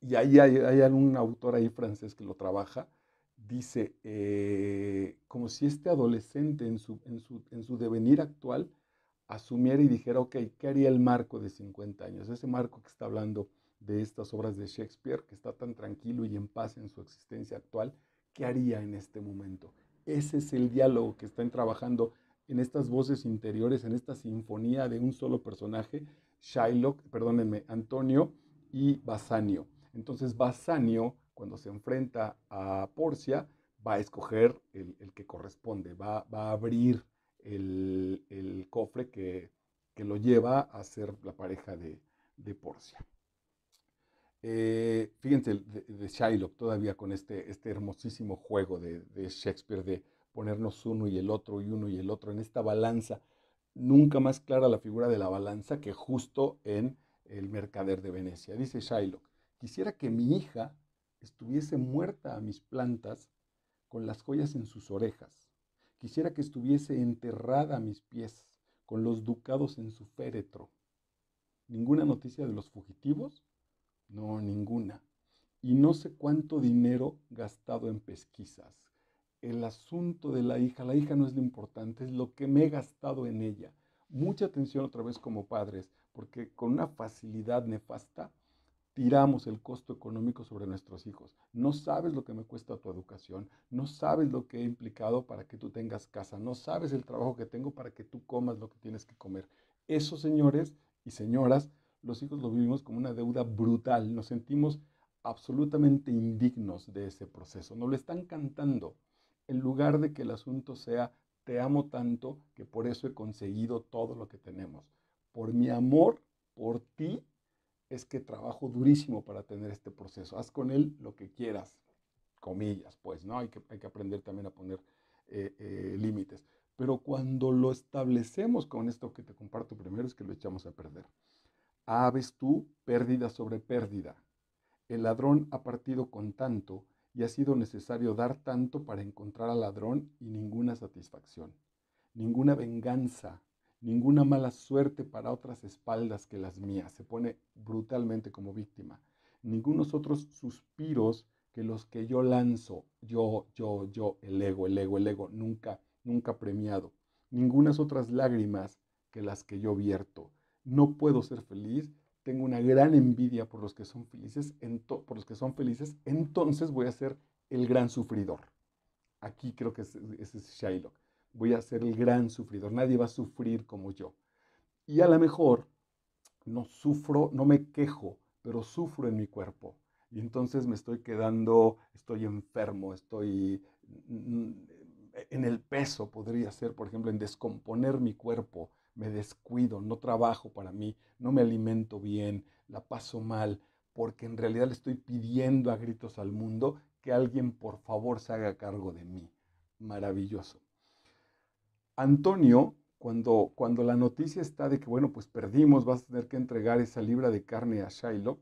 y ahí hay, hay un autor ahí francés que lo trabaja, dice, eh, como si este adolescente en su, en, su, en su devenir actual asumiera y dijera, ok, ¿qué haría el marco de 50 años? Ese marco que está hablando de estas obras de Shakespeare, que está tan tranquilo y en paz en su existencia actual, ¿qué haría en este momento? Ese es el diálogo que están trabajando en estas voces interiores, en esta sinfonía de un solo personaje, Shylock, perdónenme, Antonio y Basanio. Entonces Basanio, cuando se enfrenta a Porcia, va a escoger el, que corresponde, va, a abrir el, cofre que, lo lleva a ser la pareja de, de Porcia. Eh, fíjense de, Shylock todavía con este, este hermosísimo juego de, de Shakespeare de ponernos uno y el otro y uno y el otro en esta balanza. Nunca más clara la figura de la balanza que justo en el mercader de Venecia. Dice Shylock, quisiera que mi hija estuviese muerta a mis plantas con las joyas en sus orejas. Quisiera que estuviese enterrada a mis pies con los ducados en su féretro. ¿Ninguna noticia de los fugitivos? No, ninguna. Y no sé cuánto dinero gastado en pesquisas el asunto de la hija. La hija no es lo importante, es lo que me he gastado en ella. Mucha atención otra vez como padres, porque con una facilidad nefasta tiramos el costo económico sobre nuestros hijos. No sabes lo que me cuesta tu educación, no sabes lo que he implicado para que tú tengas casa, no sabes el trabajo que tengo para que tú comas lo que tienes que comer. Esos señores y señoras, los hijos lo vivimos como una deuda brutal, nos sentimos absolutamente indignos de ese proceso, nos lo están cantando en lugar de que el asunto sea te amo tanto que por eso he conseguido todo lo que tenemos. Por mi amor, por ti, es que trabajo durísimo para tener este proceso. Haz con él lo que quieras, comillas, pues, ¿no? Hay que, aprender también a poner eh, eh, límites. Pero cuando lo establecemos con esto que te comparto primero es que lo echamos a perder. Aves tú, pérdida sobre pérdida. El ladrón ha partido con tanto y ha sido necesario dar tanto para encontrar al ladrón y ninguna satisfacción, ninguna venganza, ninguna mala suerte para otras espaldas que las mías. Se pone brutalmente como víctima. Ningunos otros suspiros que los que yo lanzo, yo, yo, yo, el ego, el ego, el ego, nunca, nunca premiado. Ningunas otras lágrimas que las que yo vierto. No puedo ser feliz tengo una gran envidia por los que son felices, por los que son felices, entonces voy a ser el gran sufridor. Aquí creo que ese es, es Shylock. Voy a ser el gran sufridor. Nadie va a sufrir como yo. Y a lo mejor no sufro, no me quejo, pero sufro en mi cuerpo. Y entonces me estoy quedando, estoy enfermo, estoy en el peso, podría ser, por ejemplo, en descomponer mi cuerpo, me descuido, no trabajo para mí, no me alimento bien, la paso mal, porque en realidad le estoy pidiendo a gritos al mundo que alguien por favor se haga cargo de mí. Maravilloso. Antonio, cuando, cuando la noticia está de que, bueno, pues perdimos, vas a tener que entregar esa libra de carne a Shiloh,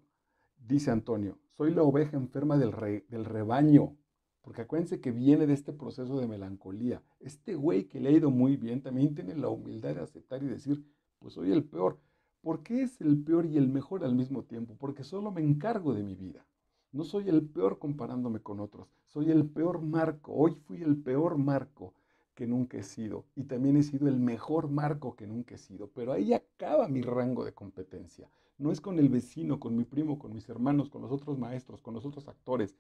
dice Antonio, soy la oveja enferma del, del rebaño, porque acuérdense que viene de este proceso de melancolía. Este güey que le ha ido muy bien también tiene la humildad de aceptar y decir, pues soy el peor. ¿Por qué es el peor y el mejor al mismo tiempo? Porque solo me encargo de mi vida. No soy el peor comparándome con otros. Soy el peor Marco. Hoy fui el peor Marco que nunca he sido. Y también he sido el mejor Marco que nunca he sido. Pero ahí acaba mi rango de competencia. No es con el vecino, con mi primo, con mis hermanos, con los otros maestros, con los otros actores.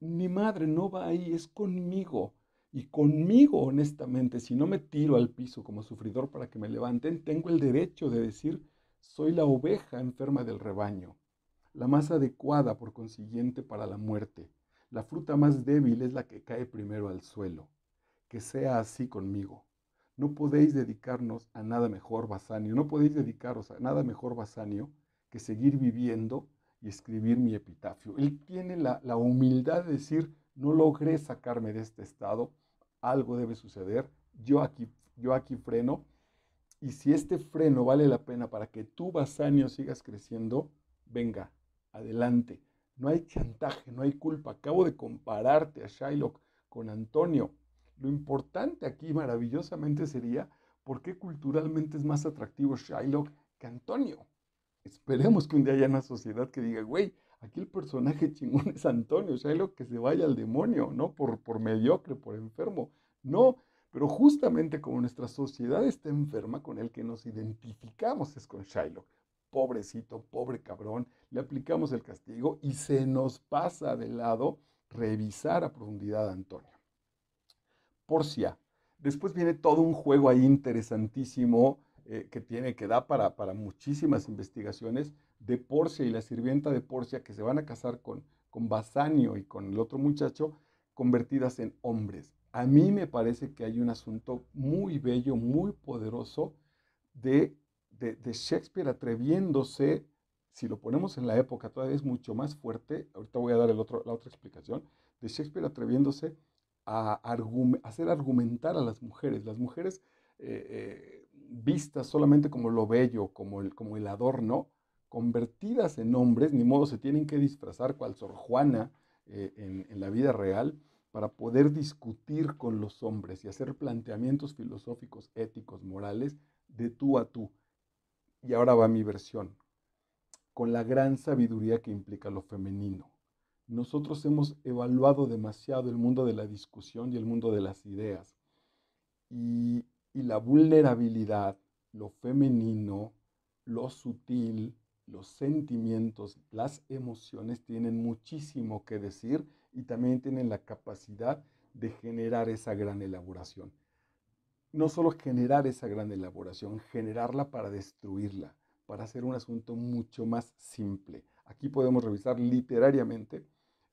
Mi madre, no va ahí, es conmigo. Y conmigo, honestamente, si no me tiro al piso como sufridor para que me levanten, tengo el derecho de decir, soy la oveja enferma del rebaño, la más adecuada por consiguiente para la muerte. La fruta más débil es la que cae primero al suelo. Que sea así conmigo. No podéis dedicarnos a nada mejor, Basanio, no podéis dedicaros a nada mejor, Basanio, que seguir viviendo y escribir mi epitafio. Él tiene la, humildad de decir, no logré sacarme de este estado, algo debe suceder, yo aquí, yo aquí freno, y si este freno vale la pena para que tú, Basanio, sigas creciendo, venga, adelante. No hay chantaje, no hay culpa. Acabo de compararte a Shylock con Antonio. Lo importante aquí maravillosamente sería por qué culturalmente es más atractivo Shylock que Antonio. Esperemos que un día haya una sociedad que diga, güey, aquí el personaje chingón es Antonio, Shylock que se vaya al demonio, ¿no? Por, por mediocre, por enfermo. No, pero justamente como nuestra sociedad está enferma, con el que nos identificamos es con Shylock. Pobrecito, pobre cabrón, le aplicamos el castigo y se nos pasa de lado revisar a profundidad a Antonio. Porcia. Después viene todo un juego ahí interesantísimo eh, que tiene, que da para, para muchísimas investigaciones de Porcia y la sirvienta de Porcia que se van a casar con, con Basanio y con el otro muchacho, convertidas en hombres. A mí me parece que hay un asunto muy bello, muy poderoso de, de, Shakespeare atreviéndose, si lo ponemos en la época todavía es mucho más fuerte, ahorita voy a dar el otro, la otra explicación, de Shakespeare atreviéndose a hacer argumentar a las mujeres. Las mujeres eh, eh, vistas solamente como lo bello, como el, como el adorno, convertidas en hombres, ni modo se tienen que disfrazar cual Sor Juana eh, en, la vida real para poder discutir con los hombres y hacer planteamientos filosóficos, éticos, morales, de tú a tú. Y ahora va mi versión, con la gran sabiduría que implica lo femenino. Nosotros hemos evaluado demasiado el mundo de la discusión y el mundo de las ideas. Y y la vulnerabilidad, lo femenino, lo sutil, los sentimientos, las emociones tienen muchísimo que decir y también tienen la capacidad de generar esa gran elaboración. No solo generar esa gran elaboración, generarla para destruirla, para hacer un asunto mucho más simple. Aquí podemos revisar literariamente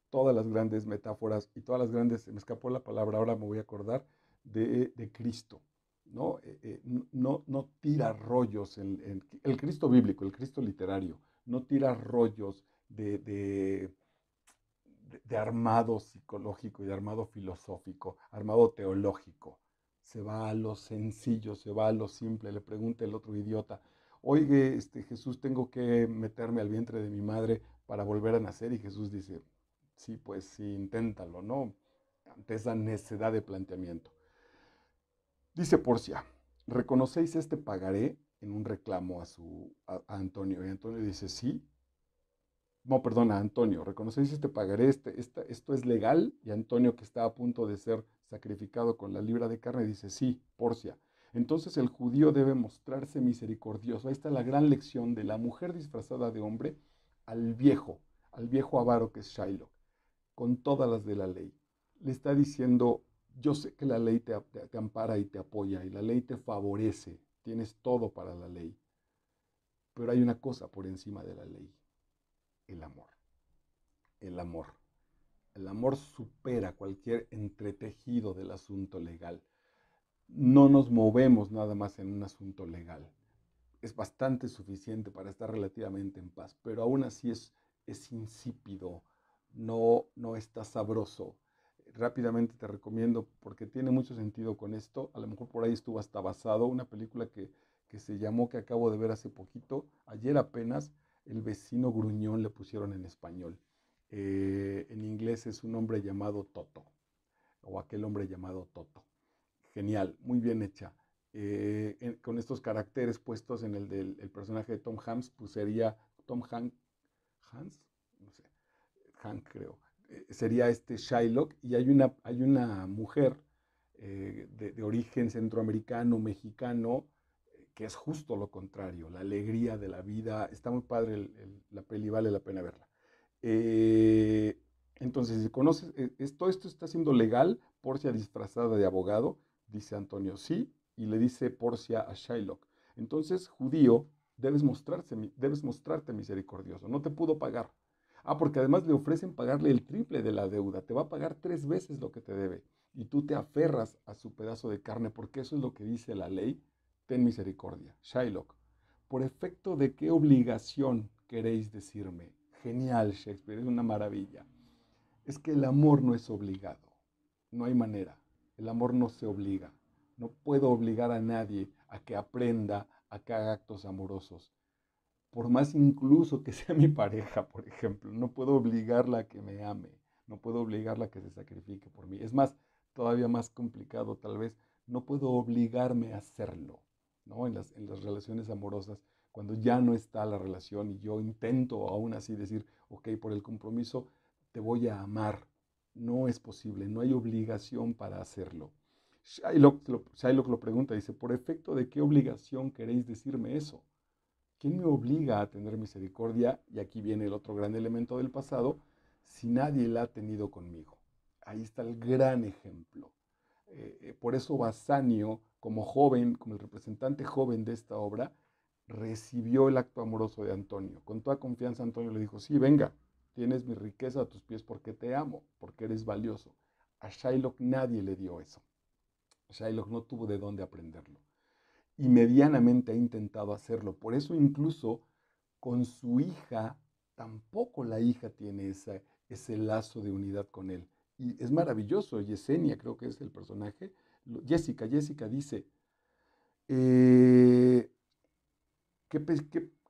todas las grandes metáforas y todas las grandes, se me escapó la palabra, ahora me voy a acordar, de, de Cristo no, eh, eh, no, no tira rollos, en, el Cristo bíblico, el Cristo literario, no tira rollos de, de, armado psicológico y de armado filosófico, armado teológico. Se va a lo sencillo, se va a lo simple, le pregunta el otro idiota, oye, este, Jesús, tengo que meterme al vientre de mi madre para volver a nacer. Y Jesús dice, sí, pues sí, inténtalo, ¿no? Ante esa necedad de planteamiento. Dice Porcia, ¿reconocéis este pagaré en un reclamo a, su, Antonio? Y Antonio dice, sí. No, perdona Antonio, ¿reconocéis este pagaré? Este, esto es legal. Y Antonio, que está a punto de ser sacrificado con la libra de carne, dice, sí, Porcia. Entonces el judío debe mostrarse misericordioso. Ahí está la gran lección de la mujer disfrazada de hombre al viejo, al viejo avaro que es Shylock con todas las de la ley. Le está diciendo, yo sé que la ley te, ampara y te apoya y la ley te favorece, tienes todo para la ley, pero hay una cosa por encima de la ley, el amor. El amor. El amor supera cualquier entretejido del asunto legal. No nos movemos nada más en un asunto legal. Es bastante suficiente para estar relativamente en paz, pero aún así es, es insípido, no, no está sabroso rápidamente te recomiendo porque tiene mucho sentido con esto. A lo mejor por ahí estuvo hasta basado una película que, se llamó, que acabo de ver hace poquito, ayer apenas, El vecino gruñón le pusieron en español. Eh, en inglés es un hombre llamado Toto, o aquel hombre llamado Toto. Genial, muy bien hecha. Eh, con estos caracteres puestos en el del personaje de Tom Hanks, pues sería Tom Hanks, Hans, no sé, Hank creo. Eh, sería este Shylock, y hay una, hay una mujer eh, de, origen centroamericano, mexicano, eh, que es justo lo contrario, la alegría de la vida. Está muy padre la peli, vale la pena verla. entonces, si conoces, esto, esto está siendo legal, Porcia disfrazada de abogado, dice Antonio, sí, y le dice Porcia a Shylock. Entonces, judío, debes, mostrarse, debes mostrarte misericordioso, no te pudo pagar Ah, porque además le ofrecen pagarle el triple de la deuda, te va a pagar tres veces lo que te debe. Y tú te aferras a su pedazo de carne, porque eso es lo que dice la ley. Ten misericordia. Shylock, ¿por efecto de qué obligación queréis decirme? Genial, Shakespeare, es una maravilla. Es que el amor no es obligado. No hay manera. El amor no se obliga. No puedo obligar a nadie a que aprenda, a que haga actos amorosos por más incluso que sea mi pareja, por ejemplo. No puedo obligarla a que me ame, no puedo obligarla a que se sacrifique por mí. Es más, todavía más complicado tal vez, no puedo obligarme a hacerlo, ¿no? En las, en las relaciones amorosas, cuando ya no está la relación y yo intento aún así decir, ok, por el compromiso te voy a amar. No es posible, no hay obligación para hacerlo. Shylock, Shylock lo pregunta, dice, ¿por efecto de qué obligación queréis decirme eso? ¿Quién me obliga a tener misericordia? Y aquí viene el otro gran elemento del pasado, si nadie la ha tenido conmigo. Ahí está el gran ejemplo. Eh, eh, por eso Basanio, como joven, como el representante joven de esta obra, recibió el acto amoroso de Antonio. Con toda confianza Antonio le dijo, sí, venga, tienes mi riqueza a tus pies porque te amo, porque eres valioso. A Shylock nadie le dio eso. Shylock no tuvo de dónde aprenderlo y medianamente ha intentado hacerlo. Por eso incluso con su hija, tampoco la hija tiene ese lazo de unidad con él. Y es maravilloso, Yesenia creo que es el personaje. Jessica, Jessica dice, eh, ¿qué,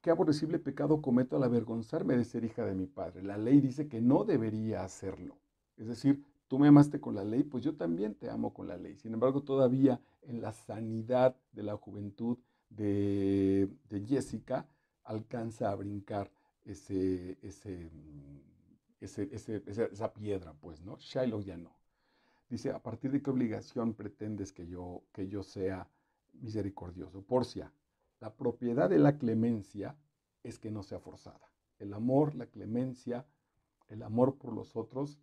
qué aborrecible pecado cometo al avergonzarme de ser hija de mi padre. La ley dice que no debería hacerlo. Es decir, tú me amaste con la ley, pues yo también te amo con la ley. Sin embargo, todavía en la sanidad de la juventud de, Jessica alcanza a brincar mm, ese, esa piedra, pues, ¿no? Shiloh ya no. Dice, ¿a partir de qué obligación pretendes que yo, que yo sea misericordioso? Porcia, la propiedad de la clemencia es que no sea forzada. El amor, la clemencia, el amor por los otros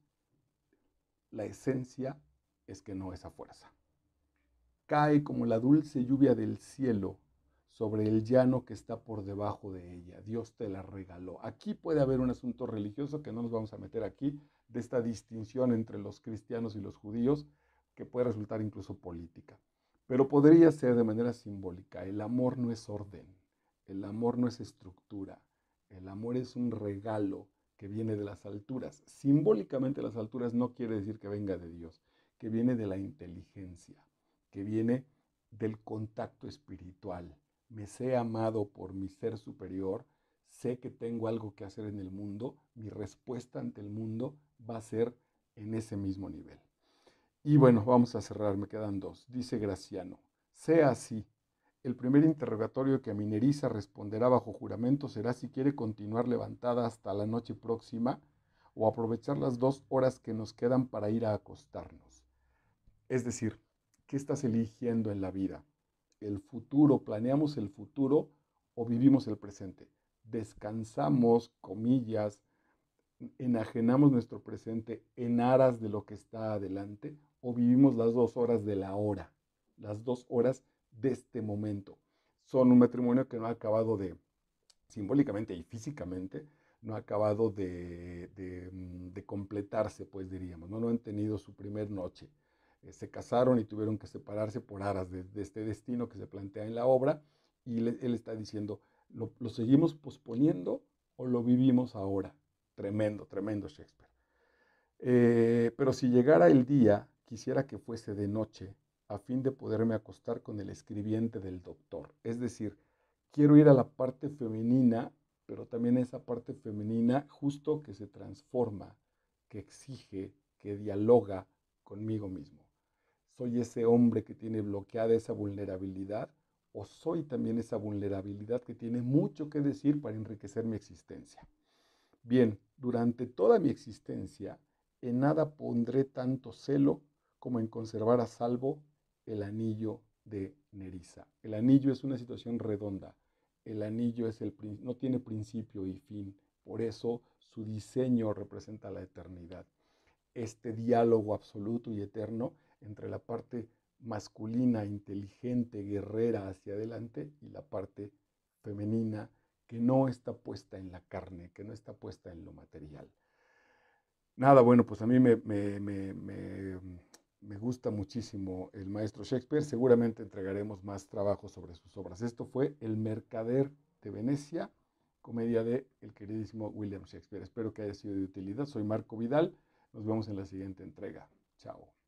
la esencia es que no es a fuerza. Cae como la dulce lluvia del cielo sobre el llano que está por debajo de ella. Dios te la regaló. Aquí puede haber un asunto religioso que no nos vamos a meter aquí, de esta distinción entre los cristianos y los judíos, que puede resultar incluso política. Pero podría ser de manera simbólica. El amor no es orden, el amor no es estructura, el amor es un regalo que viene de las alturas. Simbólicamente las alturas no quiere decir que venga de Dios, que viene de la inteligencia, que viene del contacto espiritual. Me sé amado por mi ser superior, sé que tengo algo que hacer en el mundo, mi respuesta ante el mundo va a ser en ese mismo nivel. Y bueno, vamos a cerrar, me quedan dos. Dice Graciano, sea así, el primer interrogatorio que a Mineriza responderá bajo juramento será si quiere continuar levantada hasta la noche próxima o aprovechar las dos horas que nos quedan para ir a acostarnos. Es decir, ¿qué estás eligiendo en la vida? ¿El futuro? ¿Planeamos el futuro o vivimos el presente? ¿Descansamos, comillas, enajenamos nuestro presente en aras de lo que está adelante o vivimos las dos horas de la hora? Las dos horas de este momento. Son un matrimonio que no ha acabado de, simbólicamente y físicamente, no ha acabado de, mm, completarse, pues diríamos, ¿no? han tenido su primer noche. Eh, se casaron y tuvieron que separarse por aras de, este destino que se plantea en la obra y él está diciendo, ¿lo, seguimos posponiendo o lo vivimos ahora? Tremendo, tremendo Shakespeare. Eh, pero si llegara el día, quisiera que fuese de noche a fin de poderme acostar con el escribiente del doctor. Es decir, quiero ir a la parte femenina, pero también a esa parte femenina justo que se transforma, que exige, que dialoga conmigo mismo. ¿Soy ese hombre que tiene bloqueada esa vulnerabilidad o soy también esa vulnerabilidad que tiene mucho que decir para enriquecer mi existencia? Bien, durante toda mi existencia, en nada pondré tanto celo como en conservar a salvo el anillo de Nerissa. El anillo es una situación redonda. El anillo es el, no tiene principio y fin. Por eso su diseño representa la eternidad. Este diálogo absoluto y eterno entre la parte masculina, inteligente, guerrera hacia adelante y la parte femenina que no está puesta en la carne, que no está puesta en lo material. Nada, bueno, pues a mí me me gusta muchísimo el maestro Shakespeare. Seguramente entregaremos más trabajos sobre sus obras. Esto fue El Mercader de Venecia, comedia de el queridísimo William Shakespeare. Espero que haya sido de utilidad. Soy Marco Vidal. Nos vemos en la siguiente entrega. Chao.